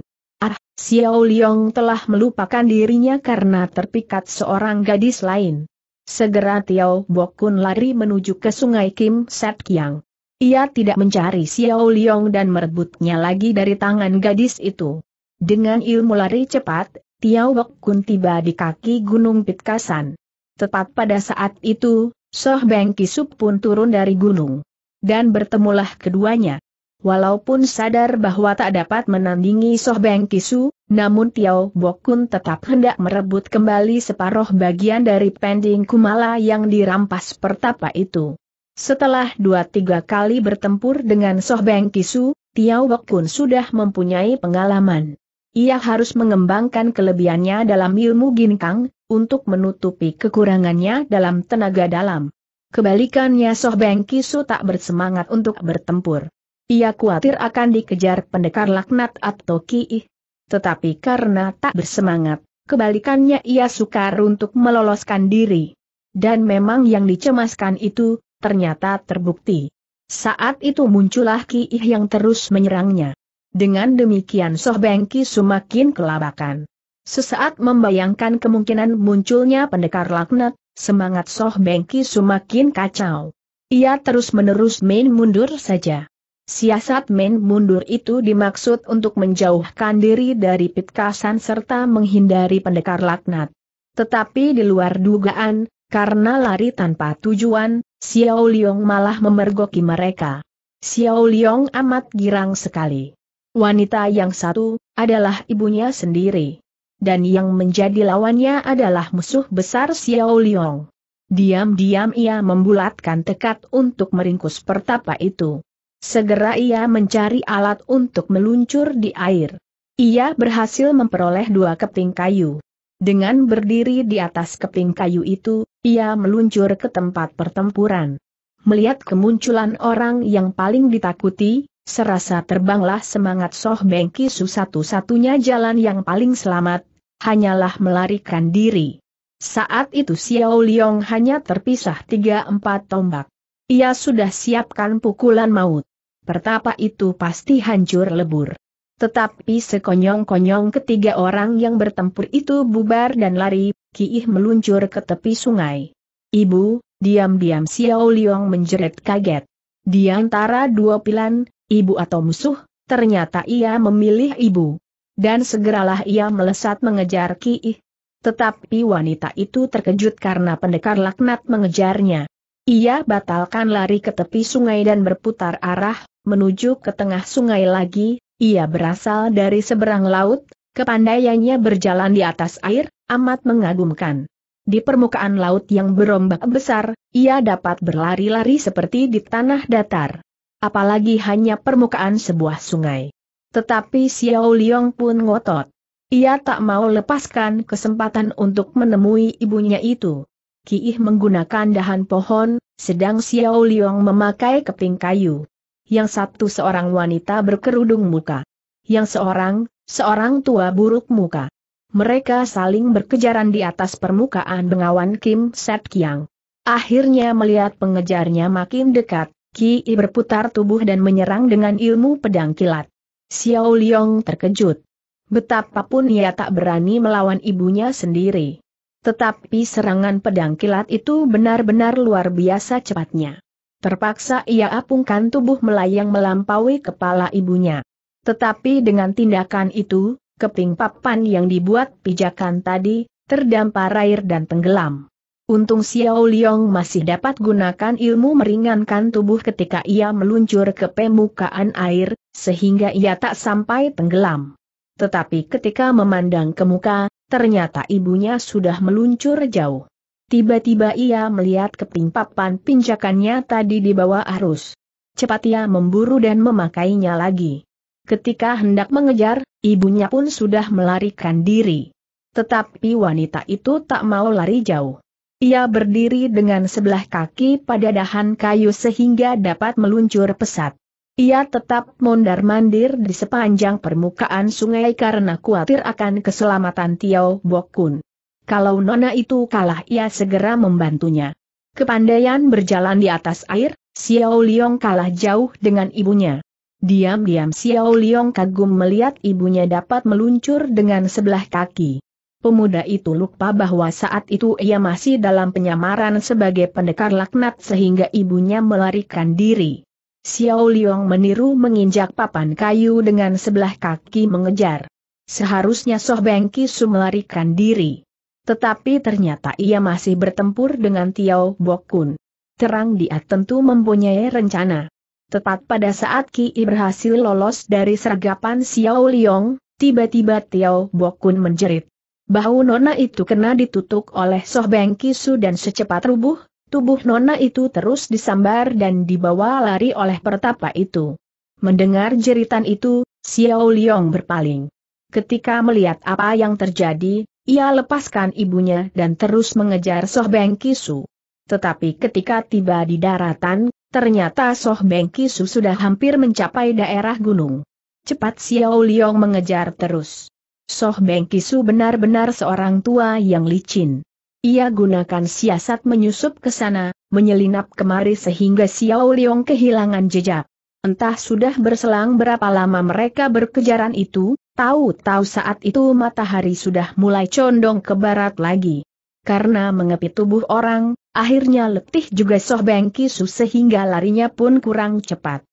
Ah, Xiao Liong telah melupakan dirinya karena terpikat seorang gadis lain. Segera Tiao Bok lari menuju ke sungai Kim Set Kiang. Ia tidak mencari Xiao Liong dan merebutnya lagi dari tangan gadis itu. Dengan ilmu lari cepat, Tiao Bok tiba di kaki Gunung Pitkasan. Tepat pada saat itu, Soh Beng Kisuk pun turun dari gunung dan bertemulah keduanya. Walaupun sadar bahwa tak dapat menandingi Soh Beng Kisu, namun Tiao Bokun tetap hendak merebut kembali separuh bagian dari pending Kumala yang dirampas pertapa itu. Setelah dua tiga kali bertempur dengan Soh Beng Kisu, Tiao Bokun sudah mempunyai pengalaman. Ia harus mengembangkan kelebihannya dalam ilmu ginkang, untuk menutupi kekurangannya dalam tenaga dalam. Kebalikannya Soh Beng Kisu tak bersemangat untuk bertempur. Ia khawatir akan dikejar pendekar laknat atau kiih. Tetapi karena tak bersemangat, kebalikannya ia sukar untuk meloloskan diri. Dan memang yang dicemaskan itu, ternyata terbukti. Saat itu muncullah Kiih yang terus menyerangnya. Dengan demikian Soh Beng Kisu makin kelabakan. Sesaat membayangkan kemungkinan munculnya pendekar laknat, semangat Soh Bengki semakin kacau. Ia terus-menerus main mundur saja. Siasat main mundur itu dimaksud untuk menjauhkan diri dari pitkasan serta menghindari pendekar laknat. Tetapi di luar dugaan, karena lari tanpa tujuan, Xiao Liong malah memergoki mereka. Xiao Liong amat girang sekali. Wanita yang satu, adalah ibunya sendiri dan yang menjadi lawannya adalah musuh besar Xiao Liang. Diam-diam ia membulatkan tekad untuk meringkus pertapa itu. Segera ia mencari alat untuk meluncur di air. Ia berhasil memperoleh dua keping kayu. Dengan berdiri di atas keping kayu itu, ia meluncur ke tempat pertempuran. Melihat kemunculan orang yang paling ditakuti, serasa terbanglah semangat Soh Bengki Su satu-satunya jalan yang paling selamat, hanyalah melarikan diri. Saat itu Xiao Liong hanya terpisah tiga empat tombak. Ia sudah siapkan pukulan maut. Pertapa itu pasti hancur lebur. Tetapi sekonyong-konyong ketiga orang yang bertempur itu bubar dan lari, Kiih meluncur ke tepi sungai. Ibu, diam-diam Xiao Liong menjerit kaget. Di antara dua pilihan, ibu atau musuh, ternyata ia memilih ibu dan segeralah ia melesat mengejar Ki Tetapi wanita itu terkejut karena pendekar laknat mengejarnya. Ia batalkan lari ke tepi sungai dan berputar arah, menuju ke tengah sungai lagi, ia berasal dari seberang laut, kepandaiannya berjalan di atas air, amat mengagumkan. Di permukaan laut yang berombak besar, ia dapat berlari-lari seperti di tanah datar. Apalagi hanya permukaan sebuah sungai. Tetapi Xiao Liang pun ngotot. Ia tak mau lepaskan kesempatan untuk menemui ibunya itu. Ki Ih menggunakan dahan pohon, sedang Xiao Liang memakai keping kayu. Yang satu seorang wanita berkerudung muka. Yang seorang, seorang tua buruk muka. Mereka saling berkejaran di atas permukaan bengawan Kim Set Kiang. Akhirnya melihat pengejarnya makin dekat, Ki berputar tubuh dan menyerang dengan ilmu pedang kilat. Xiao Liang terkejut. Betapapun ia tak berani melawan ibunya sendiri. Tetapi serangan pedang kilat itu benar-benar luar biasa cepatnya. Terpaksa ia apungkan tubuh melayang melampaui kepala ibunya. Tetapi dengan tindakan itu, keping papan yang dibuat pijakan tadi, terdampar air dan tenggelam. Untung Xiao Liang masih dapat gunakan ilmu meringankan tubuh ketika ia meluncur ke permukaan air, sehingga ia tak sampai tenggelam. Tetapi ketika memandang ke muka, ternyata ibunya sudah meluncur jauh. Tiba-tiba ia melihat keping papan pinjakannya tadi di bawah arus. Cepat ia memburu dan memakainya lagi. Ketika hendak mengejar, ibunya pun sudah melarikan diri. Tetapi wanita itu tak mau lari jauh. Ia berdiri dengan sebelah kaki pada dahan kayu sehingga dapat meluncur pesat. Ia tetap mondar-mandir di sepanjang permukaan sungai karena khawatir akan keselamatan Tiao Bokun. Kalau Nona itu kalah ia segera membantunya. Kepandaian berjalan di atas air, Xiao Liong kalah jauh dengan ibunya. Diam-diam Xiao Liong kagum melihat ibunya dapat meluncur dengan sebelah kaki. Pemuda itu lupa bahwa saat itu ia masih dalam penyamaran sebagai pendekar laknat sehingga ibunya melarikan diri. Xiao Liang meniru menginjak papan kayu dengan sebelah kaki mengejar. Seharusnya Soh Bengki Kisu melarikan diri. Tetapi ternyata ia masih bertempur dengan Tiao Bokun. Terang dia tentu mempunyai rencana. Tepat pada saat Ki berhasil lolos dari sergapan Xiao Liang, tiba-tiba Tiao Bokun menjerit. Bahu Nona itu kena ditutup oleh Soh Beng Kisu dan secepat rubuh, tubuh Nona itu terus disambar dan dibawa lari oleh pertapa itu. Mendengar jeritan itu, Xiao Liong berpaling. Ketika melihat apa yang terjadi, ia lepaskan ibunya dan terus mengejar Soh Beng Kisu. Tetapi ketika tiba di daratan, ternyata Soh Beng Kisu sudah hampir mencapai daerah gunung. Cepat Xiao Liong mengejar terus. Soh Beng Kisu benar-benar seorang tua yang licin. Ia gunakan siasat menyusup ke sana, menyelinap kemari sehingga Xiao Liong kehilangan jejak. Entah sudah berselang berapa lama mereka berkejaran itu, tahu-tahu saat itu matahari sudah mulai condong ke barat lagi. Karena mengepit tubuh orang, akhirnya letih juga Soh Beng Kisu sehingga larinya pun kurang cepat.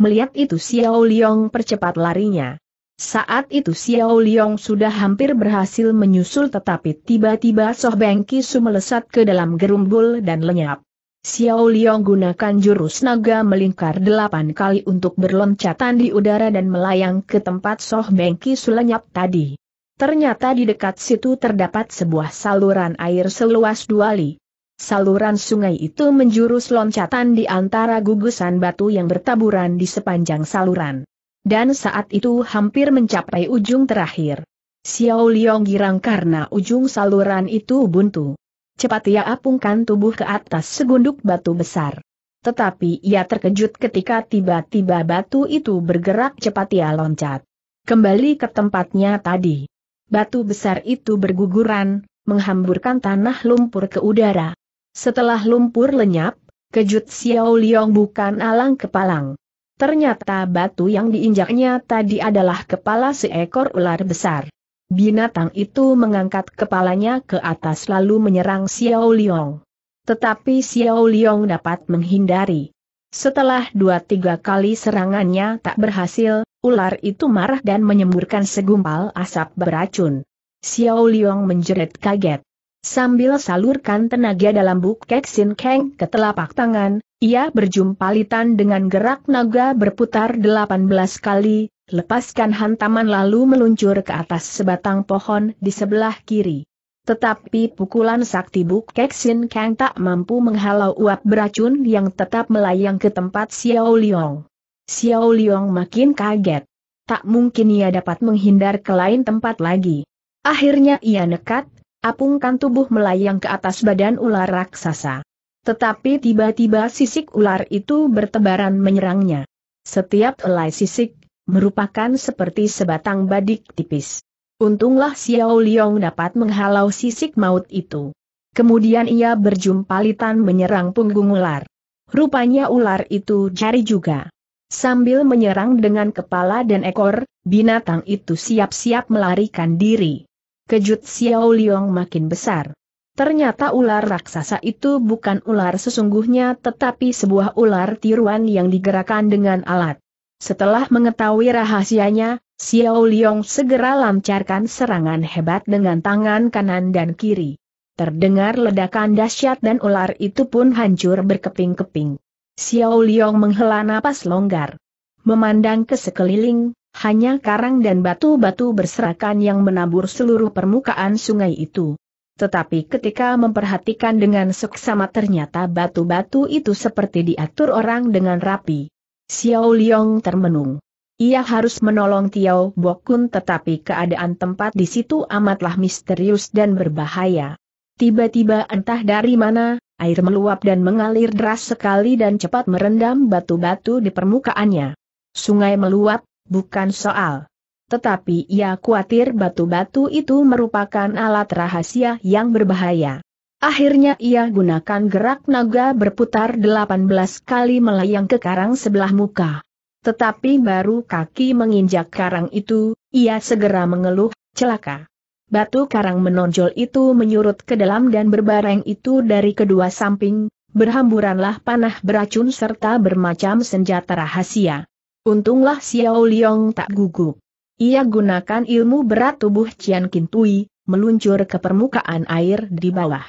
Melihat itu Xiao Liong percepat larinya. Saat itu Xiao Liang sudah hampir berhasil menyusul tetapi tiba-tiba Soh Bengki Su melesat ke dalam gerumbul dan lenyap. Xiao Liang gunakan jurus naga melingkar delapan kali untuk berloncatan di udara dan melayang ke tempat Soh Bengki Su lenyap tadi. Ternyata di dekat situ terdapat sebuah saluran air seluas dua li. Saluran sungai itu menjurus loncatan di antara gugusan batu yang bertaburan di sepanjang saluran dan saat itu hampir mencapai ujung terakhir. Xiao Liang girang karena ujung saluran itu buntu. Cepat ia apungkan tubuh ke atas segunduk batu besar. Tetapi ia terkejut ketika tiba-tiba batu itu bergerak cepat ia loncat. Kembali ke tempatnya tadi. Batu besar itu berguguran, menghamburkan tanah lumpur ke udara. Setelah lumpur lenyap, kejut Xiao Liang bukan alang kepalang. Ternyata batu yang diinjaknya tadi adalah kepala seekor ular besar. Binatang itu mengangkat kepalanya ke atas lalu menyerang Xiao Liong. Tetapi Xiao Liong dapat menghindari. Setelah dua-tiga kali serangannya tak berhasil, ular itu marah dan menyemburkan segumpal asap beracun. Xiao Liong menjerit kaget. Sambil salurkan tenaga dalam buk Keksin Keng ke telapak tangan, ia berjumpa litan dengan gerak naga berputar 18 kali, lepaskan hantaman lalu meluncur ke atas sebatang pohon di sebelah kiri. Tetapi pukulan sakti Buk Keksin keng tak mampu menghalau uap beracun yang tetap melayang ke tempat Xiao Liong. Xiao Liong makin kaget. Tak mungkin ia dapat menghindar ke lain tempat lagi. Akhirnya ia nekat, apungkan tubuh melayang ke atas badan ular raksasa. Tetapi tiba-tiba sisik ular itu bertebaran menyerangnya. Setiap helai sisik, merupakan seperti sebatang badik tipis. Untunglah Xiao Liong dapat menghalau sisik maut itu. Kemudian ia berjumpa litan menyerang punggung ular. Rupanya ular itu jari juga. Sambil menyerang dengan kepala dan ekor, binatang itu siap-siap melarikan diri. Kejut Xiao Liong makin besar. Ternyata ular raksasa itu bukan ular sesungguhnya tetapi sebuah ular tiruan yang digerakkan dengan alat. Setelah mengetahui rahasianya, Xiao Liong segera lancarkan serangan hebat dengan tangan kanan dan kiri. Terdengar ledakan dahsyat dan ular itu pun hancur berkeping-keping. Xiao Liong menghela napas longgar. Memandang ke sekeliling, hanya karang dan batu-batu berserakan yang menabur seluruh permukaan sungai itu. Tetapi ketika memperhatikan dengan seksama ternyata batu-batu itu seperti diatur orang dengan rapi. Xiao Liong termenung. Ia harus menolong Tiao Bokun tetapi keadaan tempat di situ amatlah misterius dan berbahaya. Tiba-tiba entah dari mana, air meluap dan mengalir deras sekali dan cepat merendam batu-batu di permukaannya. Sungai meluap, bukan soal. Tetapi ia khawatir batu-batu itu merupakan alat rahasia yang berbahaya. Akhirnya ia gunakan gerak naga berputar 18 kali melayang ke karang sebelah muka. Tetapi baru kaki menginjak karang itu, ia segera mengeluh, celaka. Batu karang menonjol itu menyurut ke dalam dan berbareng itu dari kedua samping, berhamburanlah panah beracun serta bermacam senjata rahasia. Untunglah Xiao Liong tak gugup. Ia gunakan ilmu berat tubuh Cian Kintui, meluncur ke permukaan air di bawah.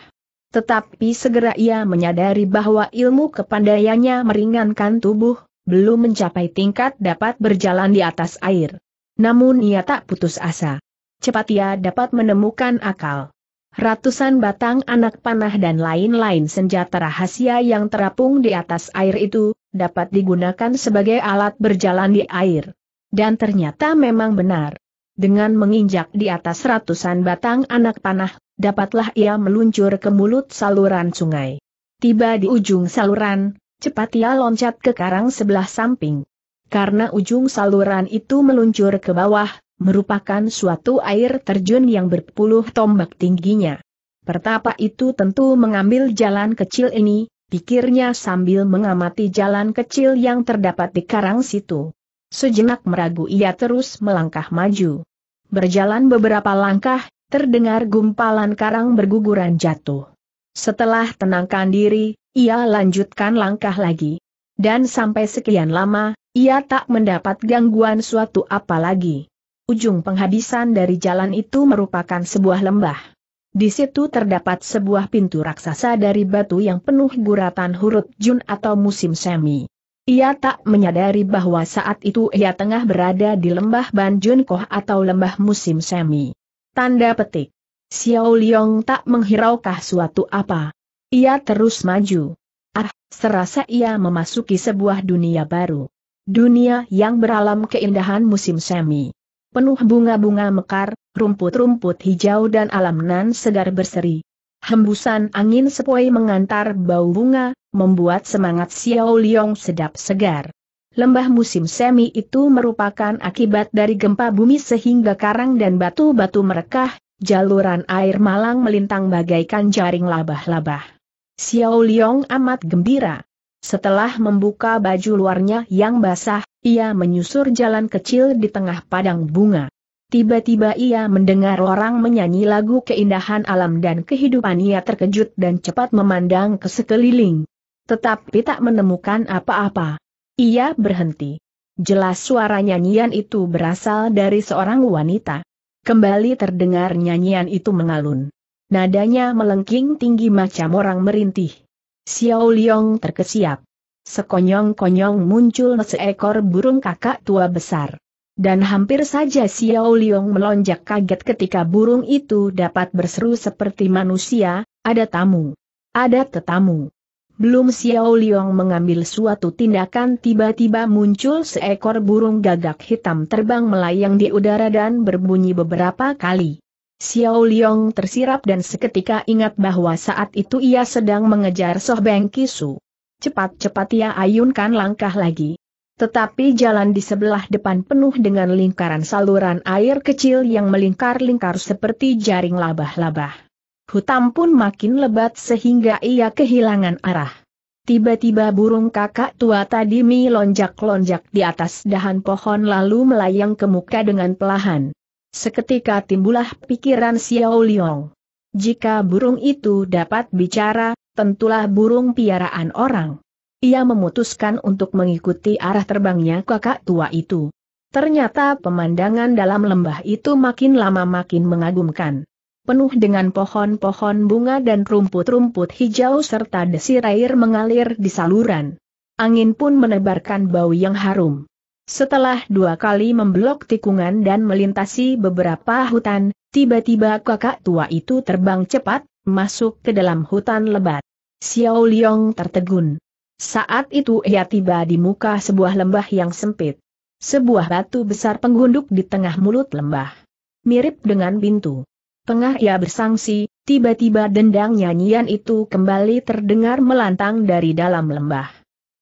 Tetapi segera ia menyadari bahwa ilmu kepandaiannya meringankan tubuh, belum mencapai tingkat dapat berjalan di atas air. Namun ia tak putus asa. Cepat ia dapat menemukan akal. Ratusan batang anak panah dan lain-lain senjata rahasia yang terapung di atas air itu, dapat digunakan sebagai alat berjalan di air. Dan ternyata memang benar. Dengan menginjak di atas ratusan batang anak panah, dapatlah ia meluncur ke mulut saluran sungai. Tiba di ujung saluran, cepat ia loncat ke karang sebelah samping. Karena ujung saluran itu meluncur ke bawah, merupakan suatu air terjun yang berpuluh tombak tingginya. Pertapa itu tentu mengambil jalan kecil ini, pikirnya sambil mengamati jalan kecil yang terdapat di karang situ. Sejenak meragu ia terus melangkah maju. Berjalan beberapa langkah, terdengar gumpalan karang berguguran jatuh. Setelah tenangkan diri, ia lanjutkan langkah lagi. Dan sampai sekian lama, ia tak mendapat gangguan suatu apa lagi. Ujung penghabisan dari jalan itu merupakan sebuah lembah. Di situ terdapat sebuah pintu raksasa dari batu yang penuh guratan huruf Jun atau musim semi. Ia tak menyadari bahwa saat itu ia tengah berada di lembah Banjun Koh atau lembah musim semi. Tanda petik. Xiao Liong tak menghiraukah suatu apa. Ia terus maju. Ah, serasa ia memasuki sebuah dunia baru. Dunia yang beralam keindahan musim semi penuh bunga-bunga mekar, rumput-rumput hijau dan alam nan segar berseri. Hembusan angin sepoi mengantar bau bunga, membuat semangat Xiao Liong sedap segar. Lembah musim semi itu merupakan akibat dari gempa bumi sehingga karang dan batu-batu merekah, jaluran air malang melintang bagaikan jaring labah-labah. Xiao Liong amat gembira. Setelah membuka baju luarnya yang basah, ia menyusur jalan kecil di tengah padang bunga. Tiba-tiba ia mendengar orang menyanyi lagu keindahan alam dan kehidupan ia terkejut dan cepat memandang ke sekeliling. Tetapi tak menemukan apa-apa. Ia berhenti. Jelas suara nyanyian itu berasal dari seorang wanita. Kembali terdengar nyanyian itu mengalun. Nadanya melengking tinggi macam orang merintih. Xiao Liong terkesiap. Sekonyong-konyong muncul seekor burung kakak tua besar. Dan hampir saja Xiao Liong melonjak kaget ketika burung itu dapat berseru seperti manusia, ada tamu. Ada tetamu. Belum Xiao Liong mengambil suatu tindakan tiba-tiba muncul seekor burung gagak hitam terbang melayang di udara dan berbunyi beberapa kali. Xiao Liong tersirap dan seketika ingat bahwa saat itu ia sedang mengejar Soh Beng Kisu. Cepat-cepat ia ya, ayunkan langkah lagi. Tetapi jalan di sebelah depan penuh dengan lingkaran saluran air kecil yang melingkar-lingkar seperti jaring labah-labah. Hutan pun makin lebat sehingga ia kehilangan arah. Tiba-tiba burung kakak tua tadi mi lonjak-lonjak di atas dahan pohon lalu melayang ke muka dengan pelahan. Seketika timbulah pikiran Xiao Liong. Jika burung itu dapat bicara, tentulah burung piaraan orang. Ia memutuskan untuk mengikuti arah terbangnya kakak tua itu. Ternyata pemandangan dalam lembah itu makin lama makin mengagumkan. Penuh dengan pohon-pohon bunga dan rumput-rumput hijau serta desir air mengalir di saluran. Angin pun menebarkan bau yang harum. Setelah dua kali memblok tikungan dan melintasi beberapa hutan, tiba-tiba kakak tua itu terbang cepat, masuk ke dalam hutan lebat. Xiao Liang tertegun. Saat itu ia tiba di muka sebuah lembah yang sempit. Sebuah batu besar penggunduk di tengah mulut lembah. Mirip dengan pintu. Tengah ia bersangsi, tiba-tiba dendang nyanyian itu kembali terdengar melantang dari dalam lembah.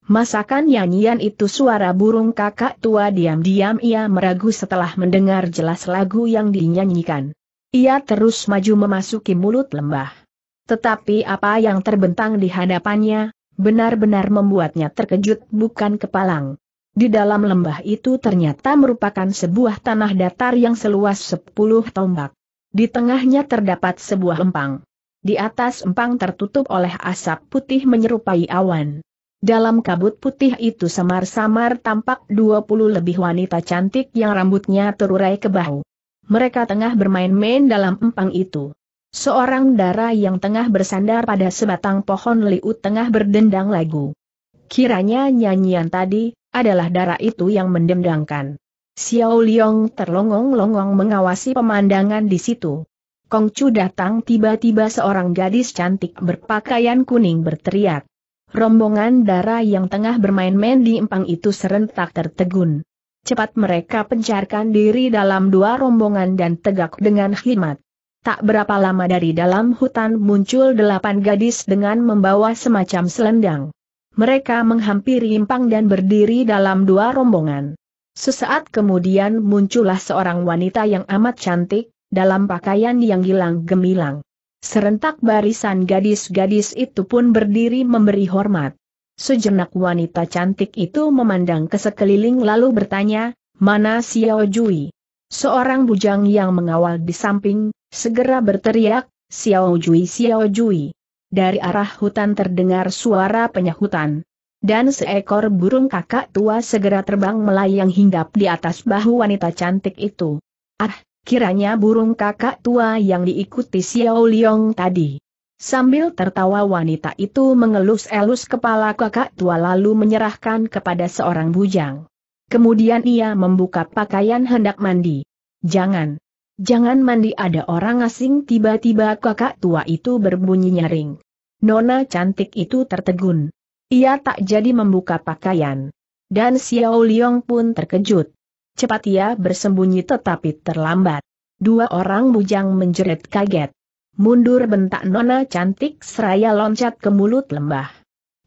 Masakan nyanyian itu suara burung kakak tua diam-diam ia meragu setelah mendengar jelas lagu yang dinyanyikan. Ia terus maju memasuki mulut lembah. Tetapi apa yang terbentang di hadapannya, benar-benar membuatnya terkejut bukan kepalang. Di dalam lembah itu ternyata merupakan sebuah tanah datar yang seluas 10 tombak. Di tengahnya terdapat sebuah empang. Di atas empang tertutup oleh asap putih menyerupai awan. Dalam kabut putih itu samar-samar tampak 20 lebih wanita cantik yang rambutnya terurai ke bahu. Mereka tengah bermain-main dalam empang itu. Seorang dara yang tengah bersandar pada sebatang pohon liu tengah berdendang lagu. Kiranya nyanyian tadi, adalah dara itu yang mendendangkan. Xiao Liong terlongong-longong mengawasi pemandangan di situ. Kong Chu datang tiba-tiba seorang gadis cantik berpakaian kuning berteriak. Rombongan dara yang tengah bermain-main di empang itu serentak tertegun. Cepat mereka pencarkan diri dalam dua rombongan dan tegak dengan khidmat. Tak berapa lama dari dalam hutan muncul delapan gadis dengan membawa semacam selendang. Mereka menghampiri impang dan berdiri dalam dua rombongan. Sesaat kemudian muncullah seorang wanita yang amat cantik, dalam pakaian yang hilang gemilang. Serentak barisan gadis-gadis itu pun berdiri memberi hormat. Sejenak wanita cantik itu memandang ke sekeliling lalu bertanya, mana Xiao Jui? Seorang bujang yang mengawal di samping, Segera berteriak, Xiao Jui Xiao Jui. Dari arah hutan terdengar suara penyahutan. Dan seekor burung kakak tua segera terbang melayang hinggap di atas bahu wanita cantik itu. Ah, kiranya burung kakak tua yang diikuti Xiao Liong tadi. Sambil tertawa wanita itu mengelus-elus kepala kakak tua lalu menyerahkan kepada seorang bujang. Kemudian ia membuka pakaian hendak mandi. Jangan. Jangan mandi ada orang asing tiba-tiba kakak tua itu berbunyi nyaring. Nona cantik itu tertegun. Ia tak jadi membuka pakaian. Dan Xiao Liong pun terkejut. Cepat ia bersembunyi tetapi terlambat. Dua orang bujang menjerit kaget. Mundur bentak Nona cantik seraya loncat ke mulut lembah.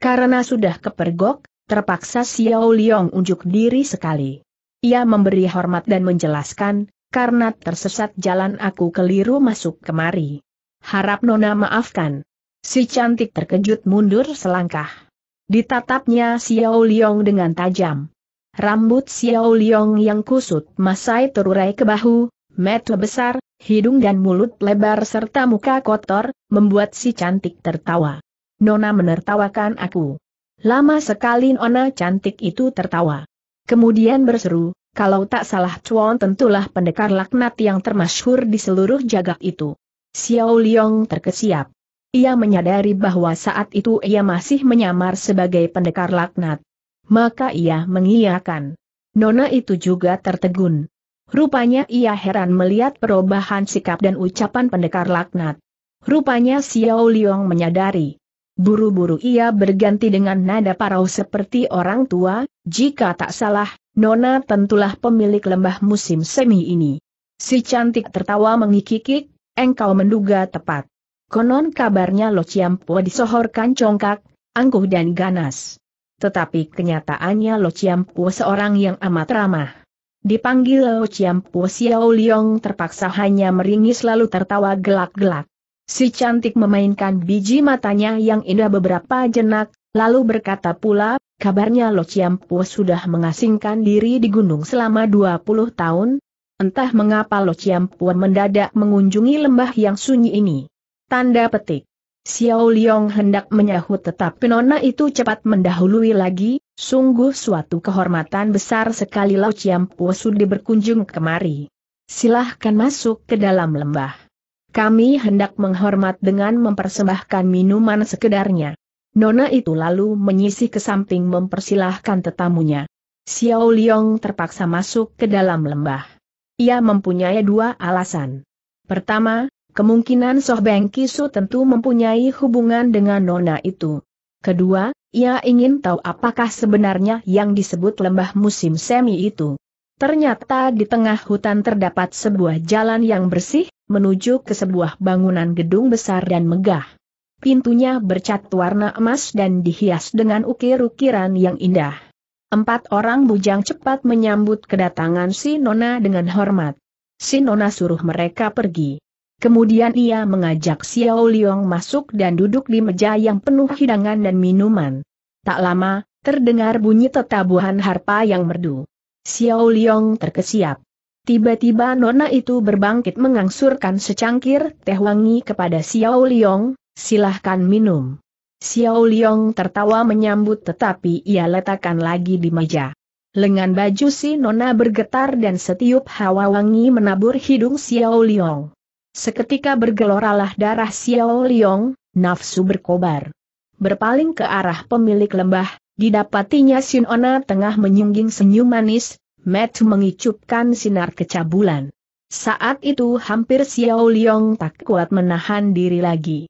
Karena sudah kepergok, terpaksa Xiao Liong unjuk diri sekali. Ia memberi hormat dan menjelaskan, karena tersesat jalan aku keliru masuk kemari. Harap Nona maafkan. Si cantik terkejut mundur selangkah. Ditatapnya Xiao Liong dengan tajam. Rambut Xiao Liong yang kusut masai terurai ke bahu, mata besar, hidung dan mulut lebar serta muka kotor, membuat si cantik tertawa. Nona menertawakan aku. Lama sekali Nona cantik itu tertawa. Kemudian berseru, kalau tak salah Chuan tentulah pendekar laknat yang termasyhur di seluruh jagat itu. Xiao Liang terkesiap. Ia menyadari bahwa saat itu ia masih menyamar sebagai pendekar laknat. Maka ia mengiyakan. Nona itu juga tertegun. Rupanya ia heran melihat perubahan sikap dan ucapan pendekar laknat. Rupanya Xiao Liang menyadari. Buru-buru ia berganti dengan nada parau seperti orang tua, jika tak salah, Nona tentulah pemilik lembah musim semi ini. Si cantik tertawa mengikikik. engkau menduga tepat. Konon kabarnya Lo Ciampo disohorkan congkak, angkuh dan ganas. Tetapi kenyataannya Lo Ciampo seorang yang amat ramah. Dipanggil Lo Ciampo Xiao Liong terpaksa hanya meringis lalu tertawa gelak-gelak. Si cantik memainkan biji matanya yang indah beberapa jenak, Lalu berkata pula, kabarnya Lo Chiampu sudah mengasingkan diri di gunung selama 20 tahun. Entah mengapa Lo Chiampu mendadak mengunjungi lembah yang sunyi ini. Tanda petik. Xiao Liong hendak menyahut tetapi nona itu cepat mendahului lagi, sungguh suatu kehormatan besar sekali Lo Chiampu sudah berkunjung kemari. Silahkan masuk ke dalam lembah. Kami hendak menghormat dengan mempersembahkan minuman sekedarnya. Nona itu lalu menyisih ke samping mempersilahkan tetamunya. Xiao Liang terpaksa masuk ke dalam lembah. Ia mempunyai dua alasan. Pertama, kemungkinan Soh Beng Kisu tentu mempunyai hubungan dengan Nona itu. Kedua, ia ingin tahu apakah sebenarnya yang disebut lembah musim semi itu. Ternyata di tengah hutan terdapat sebuah jalan yang bersih, menuju ke sebuah bangunan gedung besar dan megah pintunya bercat warna emas dan dihias dengan ukir-ukiran yang indah. Empat orang bujang cepat menyambut kedatangan si Nona dengan hormat. Si Nona suruh mereka pergi. Kemudian ia mengajak Xiao Liong masuk dan duduk di meja yang penuh hidangan dan minuman. Tak lama, terdengar bunyi tetabuhan harpa yang merdu. Xiao Liong terkesiap. Tiba-tiba nona itu berbangkit mengangsurkan secangkir teh wangi kepada Xiao Liong, Silahkan minum. Xiao Liong tertawa menyambut tetapi ia letakkan lagi di meja. Lengan baju si nona bergetar dan setiup hawa wangi menabur hidung Xiao Liong. Seketika bergeloralah darah Xiao Liong, nafsu berkobar. Berpaling ke arah pemilik lembah, didapatinya Nona tengah menyungging senyum manis, Matt mengicupkan sinar kecabulan. Saat itu hampir Xiao Liong tak kuat menahan diri lagi.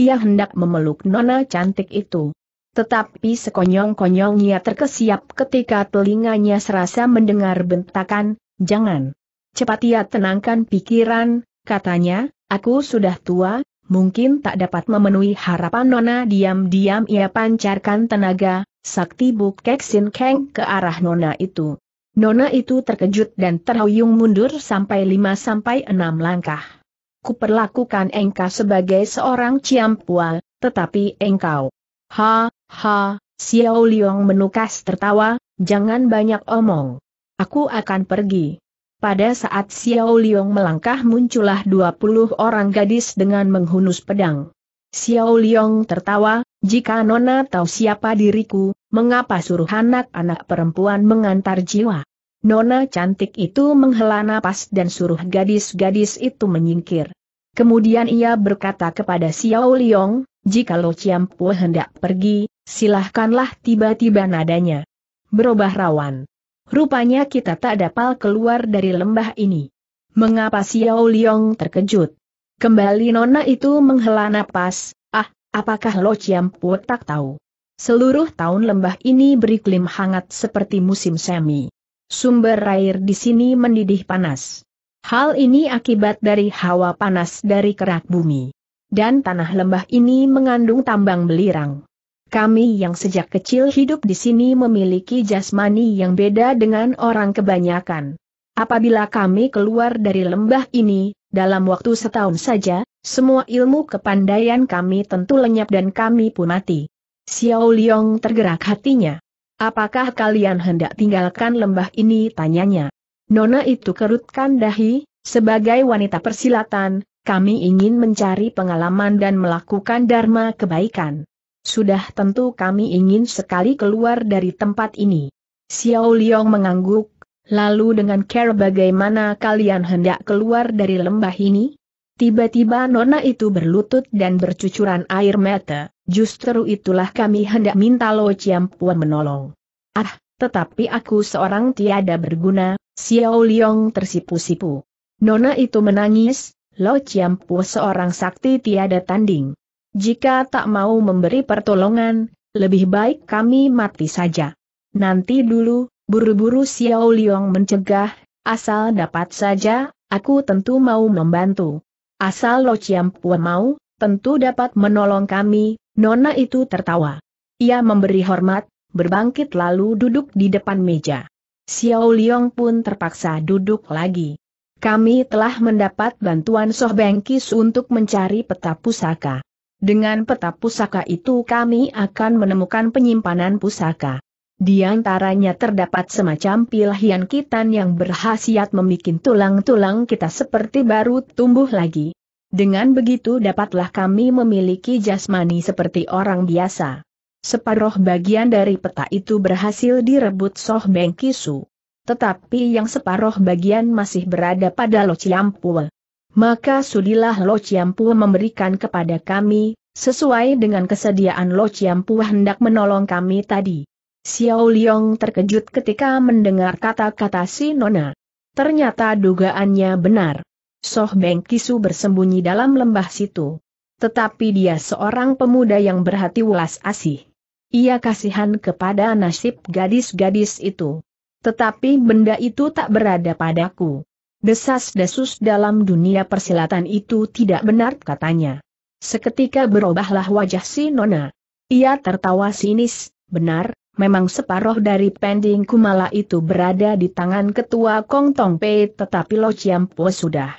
Ia hendak memeluk nona cantik itu. Tetapi sekonyong-konyongnya terkesiap ketika telinganya serasa mendengar bentakan, jangan. Cepat ia tenangkan pikiran, katanya, aku sudah tua, mungkin tak dapat memenuhi harapan nona diam-diam ia pancarkan tenaga, sakti buk sin keng ke arah nona itu. Nona itu terkejut dan terhuyung mundur sampai 5 sampai 6 langkah kuperlakukan engkau sebagai seorang ciampua, tetapi engkau. Ha, ha, Xiao Liong menukas tertawa, jangan banyak omong. Aku akan pergi. Pada saat Xiao Liong melangkah muncullah 20 orang gadis dengan menghunus pedang. Xiao Liong tertawa, jika Nona tahu siapa diriku, mengapa suruh anak-anak perempuan mengantar jiwa? Nona cantik itu menghela napas dan suruh gadis-gadis itu menyingkir. Kemudian ia berkata kepada Xiao Liong, jikalau Pu hendak pergi, silahkanlah tiba-tiba nadanya. Berubah rawan. Rupanya kita tak dapat keluar dari lembah ini. Mengapa Xiao Liong terkejut? Kembali Nona itu menghela napas, ah, apakah Lo Pu tak tahu? Seluruh tahun lembah ini beriklim hangat seperti musim semi sumber air di sini mendidih panas. Hal ini akibat dari hawa panas dari kerak bumi. Dan tanah lembah ini mengandung tambang belirang. Kami yang sejak kecil hidup di sini memiliki jasmani yang beda dengan orang kebanyakan. Apabila kami keluar dari lembah ini, dalam waktu setahun saja, semua ilmu kepandaian kami tentu lenyap dan kami pun mati. Xiao Liong tergerak hatinya. Apakah kalian hendak tinggalkan lembah ini? Tanyanya. Nona itu kerutkan dahi, sebagai wanita persilatan, kami ingin mencari pengalaman dan melakukan dharma kebaikan. Sudah tentu kami ingin sekali keluar dari tempat ini. Xiao Liang mengangguk, lalu dengan care bagaimana kalian hendak keluar dari lembah ini? Tiba-tiba nona itu berlutut dan bercucuran air mata, justru itulah kami hendak minta Lo Ciampuan menolong. Ah, tetapi aku seorang tiada berguna, Xiao Liong tersipu-sipu. Nona itu menangis, Lo Ciampu seorang sakti tiada tanding. Jika tak mau memberi pertolongan, lebih baik kami mati saja. Nanti dulu, buru-buru Xiao Liong mencegah, asal dapat saja, aku tentu mau membantu. Asal Lo Chiam Pua mau, tentu dapat menolong kami, Nona itu tertawa. Ia memberi hormat, berbangkit lalu duduk di depan meja. Xiao Liong pun terpaksa duduk lagi. Kami telah mendapat bantuan Soh Bengkis untuk mencari peta pusaka. Dengan peta pusaka itu kami akan menemukan penyimpanan pusaka. Di antaranya terdapat semacam pilihan kitan yang berhasiat membuat tulang-tulang kita seperti baru tumbuh lagi. Dengan begitu dapatlah kami memiliki jasmani seperti orang biasa. Separuh bagian dari peta itu berhasil direbut Soh Beng Kisu. Tetapi yang separuh bagian masih berada pada Lo Ciampul. Maka sudilah Lo Ciampul memberikan kepada kami, sesuai dengan kesediaan Lo Ciampul hendak menolong kami tadi. Xiao Liang terkejut ketika mendengar kata-kata si Nona. Ternyata dugaannya benar. Soh Beng Kisu bersembunyi dalam lembah situ. Tetapi dia seorang pemuda yang berhati welas asih. Ia kasihan kepada nasib gadis-gadis itu. Tetapi benda itu tak berada padaku. Desas-desus dalam dunia persilatan itu tidak benar katanya. Seketika berubahlah wajah si Nona. Ia tertawa sinis, benar, Memang separoh dari pending kumala itu berada di tangan ketua Kong Tong Pei tetapi Lo Chiam Pua sudah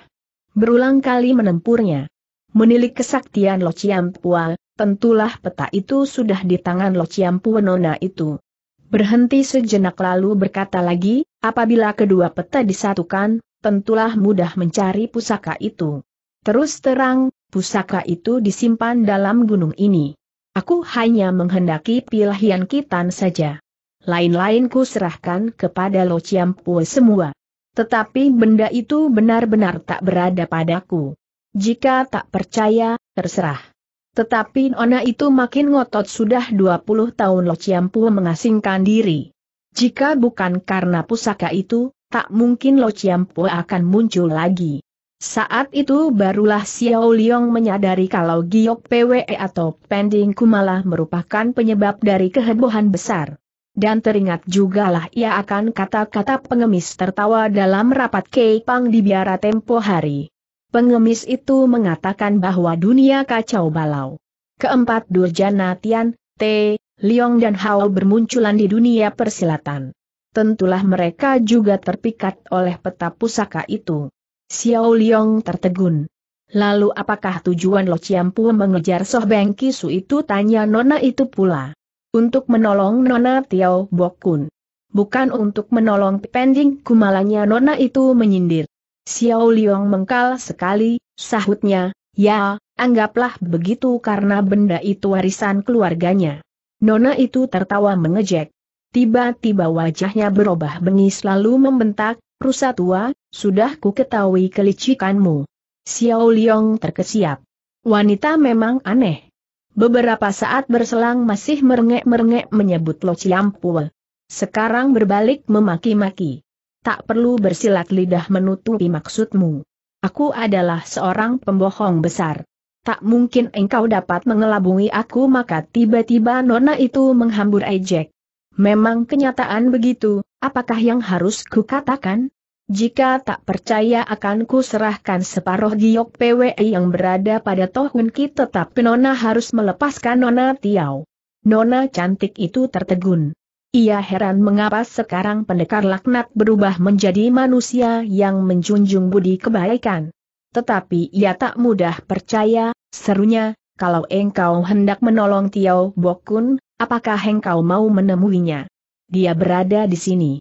berulang kali menempurnya. Menilik kesaktian Lo Chiam Pua, tentulah peta itu sudah di tangan Lo Chiam Pua nona itu. Berhenti sejenak lalu berkata lagi, apabila kedua peta disatukan, tentulah mudah mencari pusaka itu. Terus terang, pusaka itu disimpan dalam gunung ini. Aku hanya menghendaki pilihan kitan saja. Lain-lain ku serahkan kepada Lo Ciampu semua. Tetapi benda itu benar-benar tak berada padaku. Jika tak percaya, terserah. Tetapi Nona itu makin ngotot sudah 20 tahun Lo Ciampu mengasingkan diri. Jika bukan karena pusaka itu, tak mungkin Lo Ciampu akan muncul lagi. Saat itu barulah Xiao Liang menyadari kalau giok PWE atau pending kumala merupakan penyebab dari kehebohan besar. Dan teringat jugalah ia akan kata-kata pengemis tertawa dalam rapat Pang di biara tempo hari. Pengemis itu mengatakan bahwa dunia kacau balau. Keempat Durjana Tian, T, Liong dan Hao bermunculan di dunia persilatan. Tentulah mereka juga terpikat oleh peta pusaka itu. Xiao Liang tertegun. Lalu apakah tujuan Lo Chiampu mengejar Soh Beng Kisu itu tanya Nona itu pula. Untuk menolong Nona Tiao Bokun. Bukan untuk menolong pending kumalanya Nona itu menyindir. Xiao Liang mengkal sekali, sahutnya, ya, anggaplah begitu karena benda itu warisan keluarganya. Nona itu tertawa mengejek. Tiba-tiba wajahnya berubah bengis lalu membentak, Rusa tua, sudah ku ketahui kelicikanmu. Xiao Liong terkesiap. Wanita memang aneh. Beberapa saat berselang masih merengek-merengek menyebut Lo Ciampul. Sekarang berbalik memaki-maki. Tak perlu bersilat lidah menutupi maksudmu. Aku adalah seorang pembohong besar. Tak mungkin engkau dapat mengelabui aku maka tiba-tiba nona itu menghambur ejek. Memang kenyataan begitu, apakah yang harus kukatakan? Jika tak percaya akan ku serahkan separuh giok PWI yang berada pada Tohun Ki tetap Nona harus melepaskan Nona tiau. Nona cantik itu tertegun. Ia heran mengapa sekarang pendekar laknat berubah menjadi manusia yang menjunjung budi kebaikan. Tetapi ia tak mudah percaya, serunya, kalau engkau hendak menolong Tiao Bokun, Apakah engkau mau menemuinya? Dia berada di sini.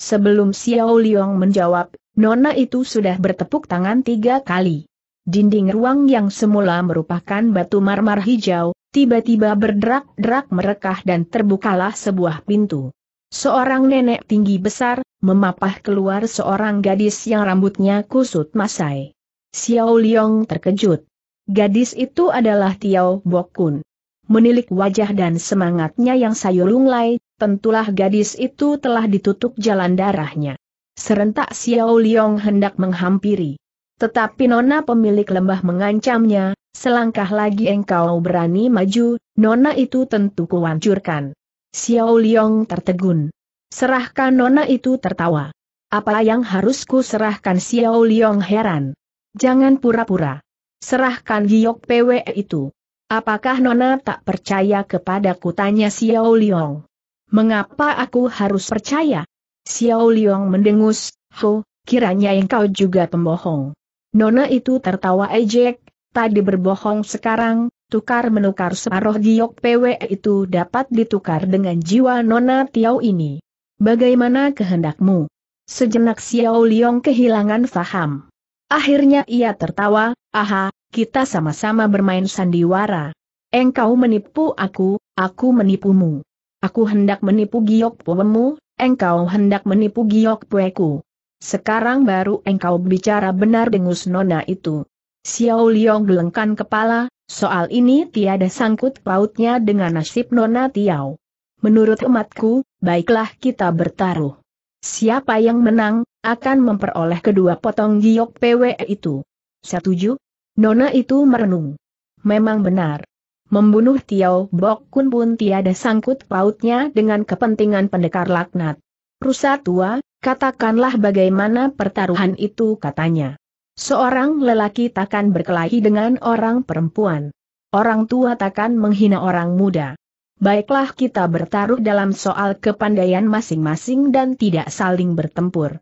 Sebelum Xiao Liang menjawab, Nona itu sudah bertepuk tangan tiga kali. Dinding ruang yang semula merupakan batu marmer hijau, tiba-tiba berderak-derak merekah dan terbukalah sebuah pintu. Seorang nenek tinggi besar, memapah keluar seorang gadis yang rambutnya kusut masai. Xiao Liang terkejut. Gadis itu adalah Tiao Bokun menilik wajah dan semangatnya yang sayurung lunglai, tentulah gadis itu telah ditutup jalan darahnya. Serentak Xiao Liong hendak menghampiri. Tetapi Nona pemilik lembah mengancamnya, selangkah lagi engkau berani maju, Nona itu tentu kuancurkan. Xiao Liong tertegun. Serahkan Nona itu tertawa. Apa yang harusku serahkan Xiao Liong heran. Jangan pura-pura. Serahkan Giok PW itu. Apakah Nona tak percaya kepada kutanya Xiao Liang? Mengapa aku harus percaya? Xiao Liang mendengus, Ho, kiranya engkau juga pembohong. Nona itu tertawa ejek, tadi berbohong sekarang, tukar menukar separuh giok PW itu dapat ditukar dengan jiwa Nona Tiao ini. Bagaimana kehendakmu? Sejenak Xiao Liong kehilangan faham. Akhirnya ia tertawa, aha, kita sama-sama bermain sandiwara. Engkau menipu aku, aku menipumu. Aku hendak menipu giok puemu, engkau hendak menipu giok pueku. Sekarang baru engkau bicara benar dengus nona itu. Xiao Liong gelengkan kepala, soal ini tiada sangkut pautnya dengan nasib nona Tiao. Menurut umatku, baiklah kita bertaruh. Siapa yang menang, akan memperoleh kedua potong giok PW itu. Setuju? Nona itu merenung. Memang benar. Membunuh Tiao Bok Kun pun tiada sangkut pautnya dengan kepentingan pendekar laknat. Rusa tua, katakanlah bagaimana pertaruhan itu katanya. Seorang lelaki takkan berkelahi dengan orang perempuan. Orang tua takkan menghina orang muda. Baiklah kita bertaruh dalam soal kepandaian masing-masing dan tidak saling bertempur.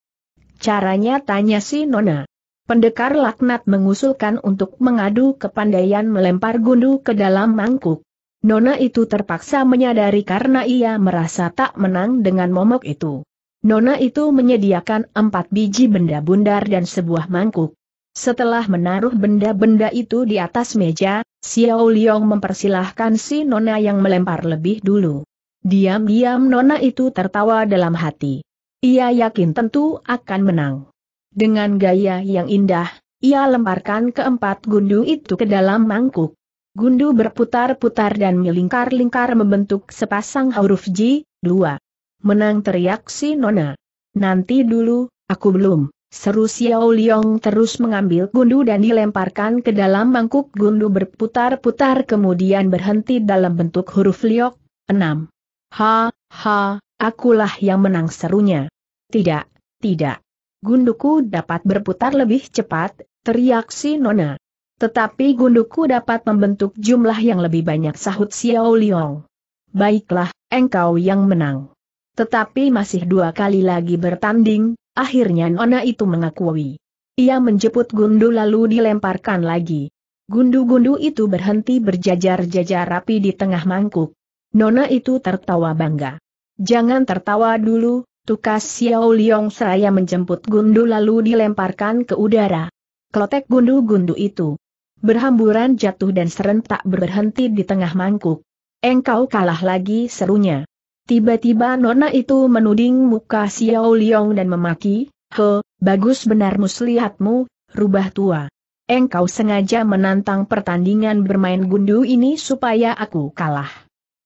Caranya tanya si Nona. Pendekar laknat mengusulkan untuk mengadu kepandaian melempar gundu ke dalam mangkuk. Nona itu terpaksa menyadari karena ia merasa tak menang dengan momok itu. Nona itu menyediakan empat biji benda bundar dan sebuah mangkuk. Setelah menaruh benda-benda itu di atas meja, Xiao Liong mempersilahkan si Nona yang melempar lebih dulu. Diam-diam Nona itu tertawa dalam hati. Ia yakin tentu akan menang. Dengan gaya yang indah, ia lemparkan keempat gundu itu ke dalam mangkuk. Gundu berputar-putar dan melingkar-lingkar membentuk sepasang huruf J, dua. Menang teriak si Nona. Nanti dulu, aku belum. Seru Xiao Liong terus mengambil gundu dan dilemparkan ke dalam mangkuk gundu berputar-putar kemudian berhenti dalam bentuk huruf liok, enam. Ha, ha, akulah yang menang serunya. Tidak, tidak. Gunduku dapat berputar lebih cepat, teriak si Nona. Tetapi gunduku dapat membentuk jumlah yang lebih banyak sahut Xiao Liong. Baiklah, engkau yang menang. Tetapi masih dua kali lagi bertanding, akhirnya Nona itu mengakui. Ia menjemput gundu lalu dilemparkan lagi. Gundu-gundu itu berhenti berjajar-jajar rapi di tengah mangkuk. Nona itu tertawa bangga. Jangan tertawa dulu, Tukas Xiao Liong seraya menjemput gundu lalu dilemparkan ke udara. Klotek gundu-gundu itu berhamburan jatuh dan serentak berhenti di tengah mangkuk. Engkau kalah lagi serunya. Tiba-tiba nona itu menuding muka Xiao Liong dan memaki, He, bagus benar muslihatmu, rubah tua. Engkau sengaja menantang pertandingan bermain gundu ini supaya aku kalah.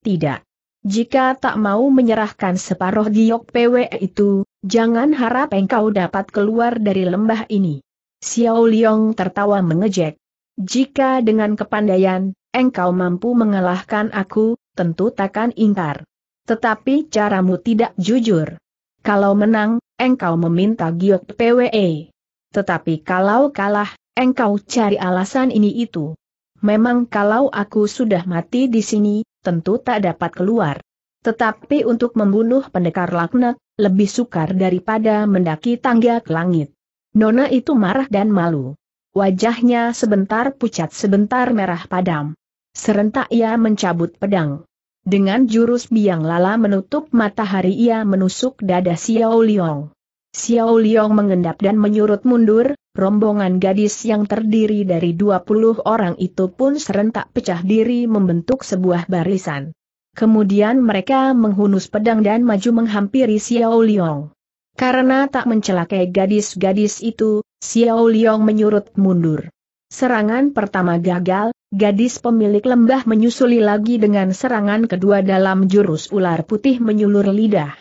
Tidak. Jika tak mau menyerahkan separuh giok PW itu, jangan harap engkau dapat keluar dari lembah ini. Xiao Liong tertawa mengejek. Jika dengan kepandaian, engkau mampu mengalahkan aku, tentu takkan ingkar. Tetapi caramu tidak jujur. Kalau menang, engkau meminta giok PWE. Tetapi kalau kalah, engkau cari alasan ini itu. Memang kalau aku sudah mati di sini, tentu tak dapat keluar. Tetapi untuk membunuh pendekar laknat, lebih sukar daripada mendaki tangga ke langit. Nona itu marah dan malu. Wajahnya sebentar pucat sebentar merah padam. Serentak ia mencabut pedang. Dengan jurus biang lala menutup matahari ia menusuk dada Xiao Liong. Xiao Liong mengendap dan menyurut mundur, rombongan gadis yang terdiri dari 20 orang itu pun serentak pecah diri membentuk sebuah barisan. Kemudian mereka menghunus pedang dan maju menghampiri Xiao Liang. Karena tak mencelakai gadis-gadis itu, Xiao Liang menyurut mundur. Serangan pertama gagal, gadis pemilik lembah menyusuli lagi dengan serangan kedua dalam jurus ular putih menyulur lidah.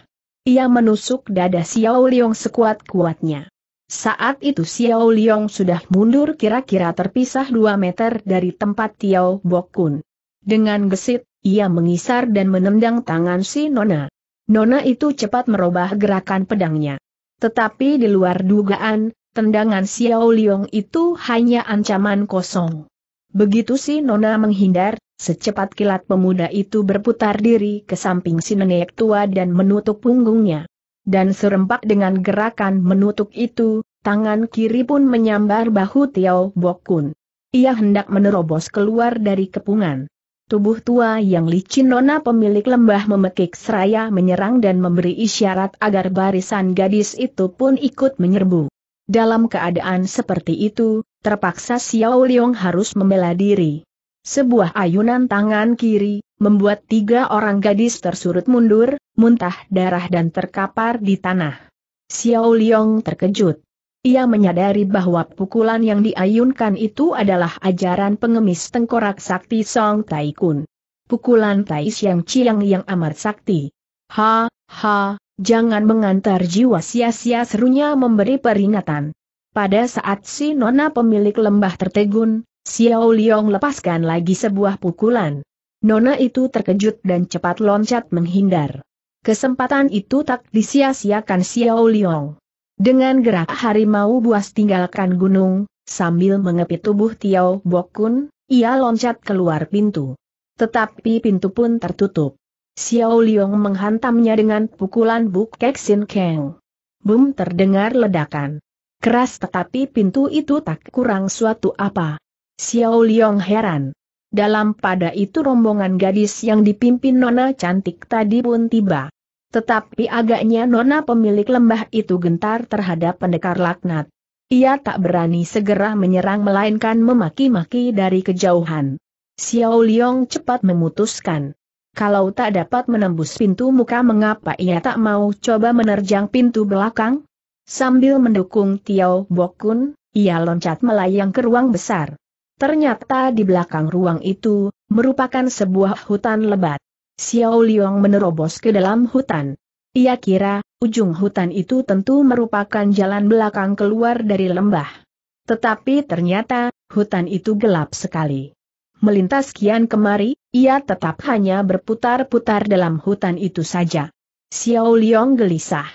Ia menusuk dada Xiao Liang sekuat-kuatnya. Saat itu Xiao Liong sudah mundur kira-kira terpisah 2 meter dari tempat Tiao Bokun. Dengan gesit, ia mengisar dan menendang tangan si Nona. Nona itu cepat merubah gerakan pedangnya. Tetapi di luar dugaan, tendangan Xiao Liong itu hanya ancaman kosong. Begitu si Nona menghindar, secepat kilat pemuda itu berputar diri ke samping si nenek tua dan menutup punggungnya. Dan serempak dengan gerakan menutup itu, tangan kiri pun menyambar bahu Tiao Bokun. Ia hendak menerobos keluar dari kepungan. Tubuh tua yang licin nona pemilik lembah memekik seraya menyerang dan memberi isyarat agar barisan gadis itu pun ikut menyerbu. Dalam keadaan seperti itu, terpaksa Xiao Liong harus membela diri. Sebuah ayunan tangan kiri, membuat tiga orang gadis tersurut mundur, muntah darah dan terkapar di tanah. Xiao Liong terkejut. Ia menyadari bahwa pukulan yang diayunkan itu adalah ajaran pengemis tengkorak sakti Song Tai Kun. Pukulan Tai Siang Chiang yang amat sakti. Ha, ha, jangan mengantar jiwa sia-sia serunya memberi peringatan. Pada saat si nona pemilik lembah tertegun, Xiao Liong lepaskan lagi sebuah pukulan. Nona itu terkejut dan cepat loncat menghindar. Kesempatan itu tak disia-siakan Xiao Liong. Dengan gerak harimau buas tinggalkan gunung, sambil mengepit tubuh Tiao Bokun, ia loncat keluar pintu. Tetapi pintu pun tertutup. Xiao Liong menghantamnya dengan pukulan Buk Kek Kang. Bum terdengar ledakan. Keras tetapi pintu itu tak kurang suatu apa. Xiao Liang heran. Dalam pada itu rombongan gadis yang dipimpin Nona cantik tadi pun tiba. Tetapi agaknya Nona pemilik lembah itu gentar terhadap pendekar laknat. Ia tak berani segera menyerang melainkan memaki-maki dari kejauhan. Xiao Liang cepat memutuskan. Kalau tak dapat menembus pintu muka mengapa ia tak mau coba menerjang pintu belakang? Sambil mendukung Tiao Bokun, ia loncat melayang ke ruang besar. Ternyata di belakang ruang itu, merupakan sebuah hutan lebat. Xiao Liang menerobos ke dalam hutan. Ia kira, ujung hutan itu tentu merupakan jalan belakang keluar dari lembah. Tetapi ternyata, hutan itu gelap sekali. Melintas kian kemari, ia tetap hanya berputar-putar dalam hutan itu saja. Xiao Liang gelisah.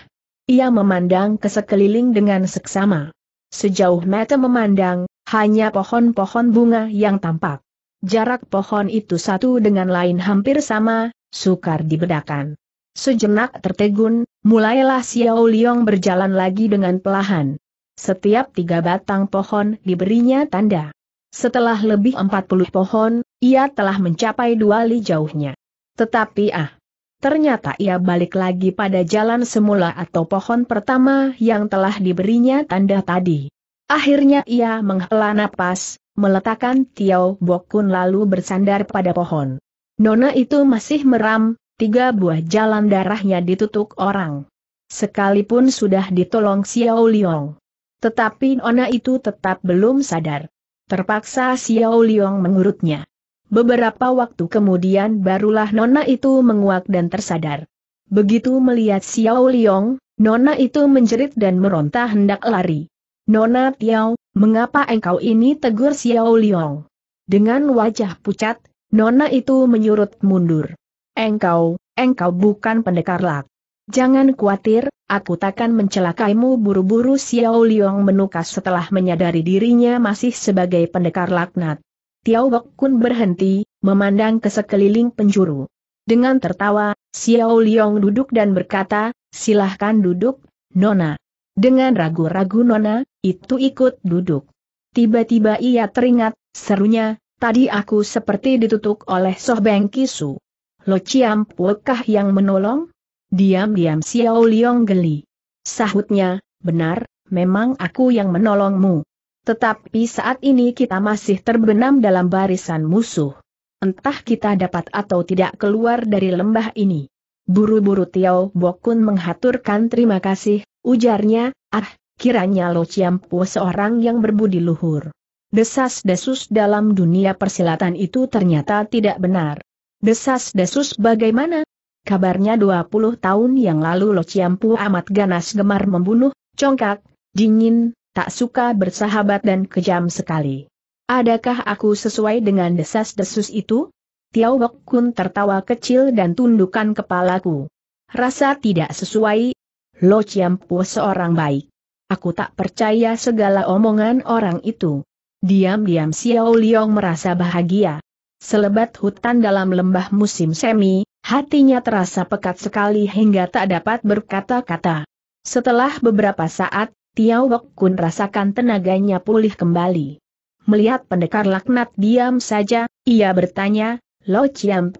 Ia memandang ke sekeliling dengan seksama. Sejauh mata memandang, hanya pohon-pohon bunga yang tampak. Jarak pohon itu satu dengan lain hampir sama, sukar dibedakan. Sejenak tertegun, mulailah Xiao Liang berjalan lagi dengan pelahan. Setiap tiga batang pohon diberinya tanda. Setelah lebih 40 pohon, ia telah mencapai dua li jauhnya. Tetapi ah, ternyata ia balik lagi pada jalan semula atau pohon pertama yang telah diberinya tanda tadi. Akhirnya ia menghela napas, meletakkan Tiao Bokun lalu bersandar pada pohon. Nona itu masih meram, tiga buah jalan darahnya ditutup orang. Sekalipun sudah ditolong Xiao Liong. Tetapi Nona itu tetap belum sadar. Terpaksa Xiao Liong mengurutnya. Beberapa waktu kemudian barulah Nona itu menguak dan tersadar. Begitu melihat Xiao Liong, Nona itu menjerit dan meronta hendak lari. Nona Tiao, mengapa engkau ini tegur Xiao Liong? Dengan wajah pucat, Nona itu menyurut mundur. Engkau, engkau bukan pendekar lak. Jangan khawatir, aku takkan mencelakaimu buru-buru Xiao Liong menukas setelah menyadari dirinya masih sebagai pendekar laknat. Tiao Bok Kun berhenti, memandang ke sekeliling penjuru. Dengan tertawa, Xiao Liong duduk dan berkata, silahkan duduk, Nona. Dengan ragu-ragu Nona, itu ikut duduk. Tiba-tiba ia teringat, serunya, tadi aku seperti ditutup oleh Soh Beng Kisu. Lo Ciam Pukah yang menolong? Diam-diam Xiao Liong geli. Sahutnya, benar, memang aku yang menolongmu. Tetapi saat ini kita masih terbenam dalam barisan musuh. Entah kita dapat atau tidak keluar dari lembah ini. Buru-buru Tiao Bokun menghaturkan terima kasih, Ujarnya, ah, kiranya Lo Chiampu seorang yang berbudi luhur. Desas-desus dalam dunia persilatan itu ternyata tidak benar. Desas-desus bagaimana? Kabarnya 20 tahun yang lalu Lo Chiampu amat ganas gemar membunuh, congkak, dingin, tak suka bersahabat dan kejam sekali. Adakah aku sesuai dengan desas-desus itu? Tiao Bok Kun tertawa kecil dan tundukkan kepalaku. Rasa tidak sesuai, Lo Chiampu seorang baik. Aku tak percaya segala omongan orang itu. Diam-diam Xiao Liang merasa bahagia. Selebat hutan dalam lembah musim semi, hatinya terasa pekat sekali hingga tak dapat berkata-kata. Setelah beberapa saat, Tiao Wok Kun rasakan tenaganya pulih kembali. Melihat pendekar laknat diam saja, ia bertanya, Lo Chiam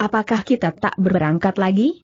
apakah kita tak berangkat lagi?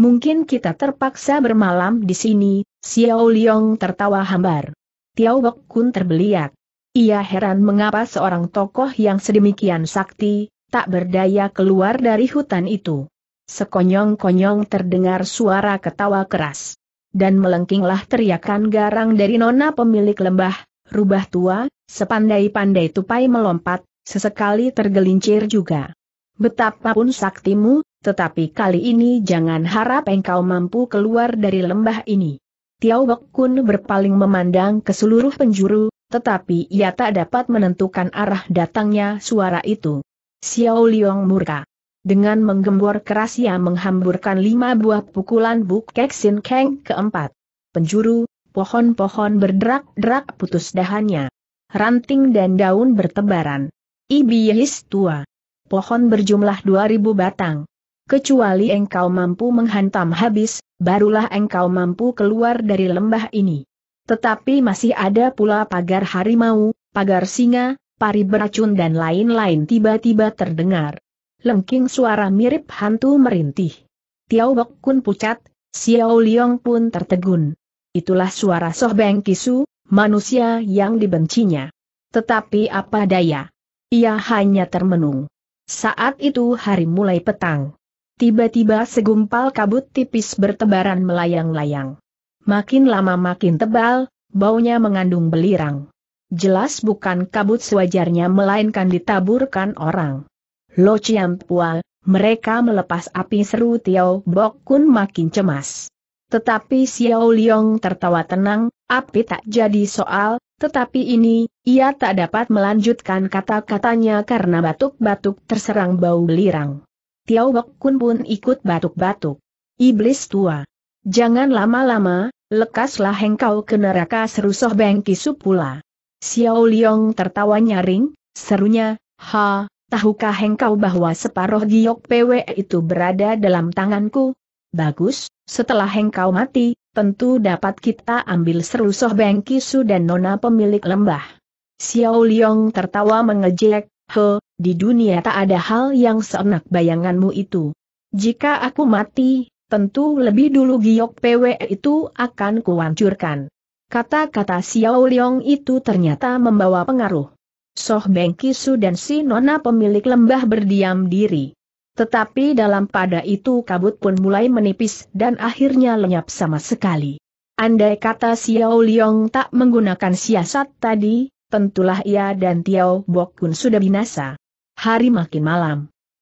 Mungkin kita terpaksa bermalam di sini, Xiao Liong tertawa hambar. Tiao Bok Kun terbeliak. Ia heran mengapa seorang tokoh yang sedemikian sakti, tak berdaya keluar dari hutan itu. Sekonyong-konyong terdengar suara ketawa keras. Dan melengkinglah teriakan garang dari nona pemilik lembah, rubah tua, sepandai-pandai tupai melompat, sesekali tergelincir juga. Betapapun saktimu, tetapi kali ini jangan harap engkau mampu keluar dari lembah ini. Tiao Bok Kun berpaling memandang ke seluruh penjuru, tetapi ia tak dapat menentukan arah datangnya suara itu. Xiao Liong murka. Dengan menggembor keras ia menghamburkan lima buah pukulan Buk Kek Sin Keng keempat. Penjuru, pohon-pohon berderak-derak putus dahannya. Ranting dan daun bertebaran. Ibi yis tua. Pohon berjumlah dua ribu batang kecuali engkau mampu menghantam habis, barulah engkau mampu keluar dari lembah ini. Tetapi masih ada pula pagar harimau, pagar singa, pari beracun dan lain-lain tiba-tiba terdengar. Lengking suara mirip hantu merintih. Tiao Bok Kun pucat, Xiao Liong pun tertegun. Itulah suara Soh Beng Kisu, manusia yang dibencinya. Tetapi apa daya? Ia hanya termenung. Saat itu hari mulai petang. Tiba-tiba segumpal kabut tipis bertebaran melayang-layang. Makin lama makin tebal, baunya mengandung belirang. Jelas bukan kabut sewajarnya melainkan ditaburkan orang. Lo Chiam Pual, mereka melepas api seru Tiao Bok Kun makin cemas. Tetapi Xiao Liong tertawa tenang, api tak jadi soal, tetapi ini, ia tak dapat melanjutkan kata-katanya karena batuk-batuk terserang bau belirang. Tiao Bok Kun pun ikut batuk-batuk. Iblis tua. Jangan lama-lama, lekaslah hengkau ke neraka seru Soh Beng Kisu pula. Xiao Liong tertawa nyaring, serunya, ha, tahukah hengkau bahwa separuh giok PW itu berada dalam tanganku? Bagus, setelah hengkau mati, tentu dapat kita ambil seru Soh Beng Kisu dan Nona pemilik lembah. Xiao Liong tertawa mengejek, He, di dunia tak ada hal yang seenak bayanganmu itu. Jika aku mati, tentu lebih dulu giok PW itu akan kuhancurkan. Kata-kata Xiao Liong itu ternyata membawa pengaruh. Soh Beng Kisu dan si Nona pemilik lembah berdiam diri. Tetapi dalam pada itu kabut pun mulai menipis dan akhirnya lenyap sama sekali. Andai kata Xiao Liong tak menggunakan siasat tadi, tentulah ia dan Tiao Bok Kun sudah binasa. Hari makin malam.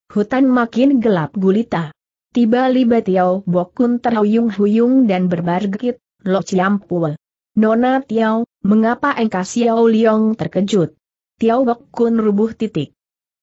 Hutan makin gelap gulita. tiba liba Tiao Bok Kun terhuyung-huyung dan berbargit, Lo Ciampul. Nona Tiao, mengapa engkau Xiao Liong terkejut? Tiao Bok Kun rubuh titik.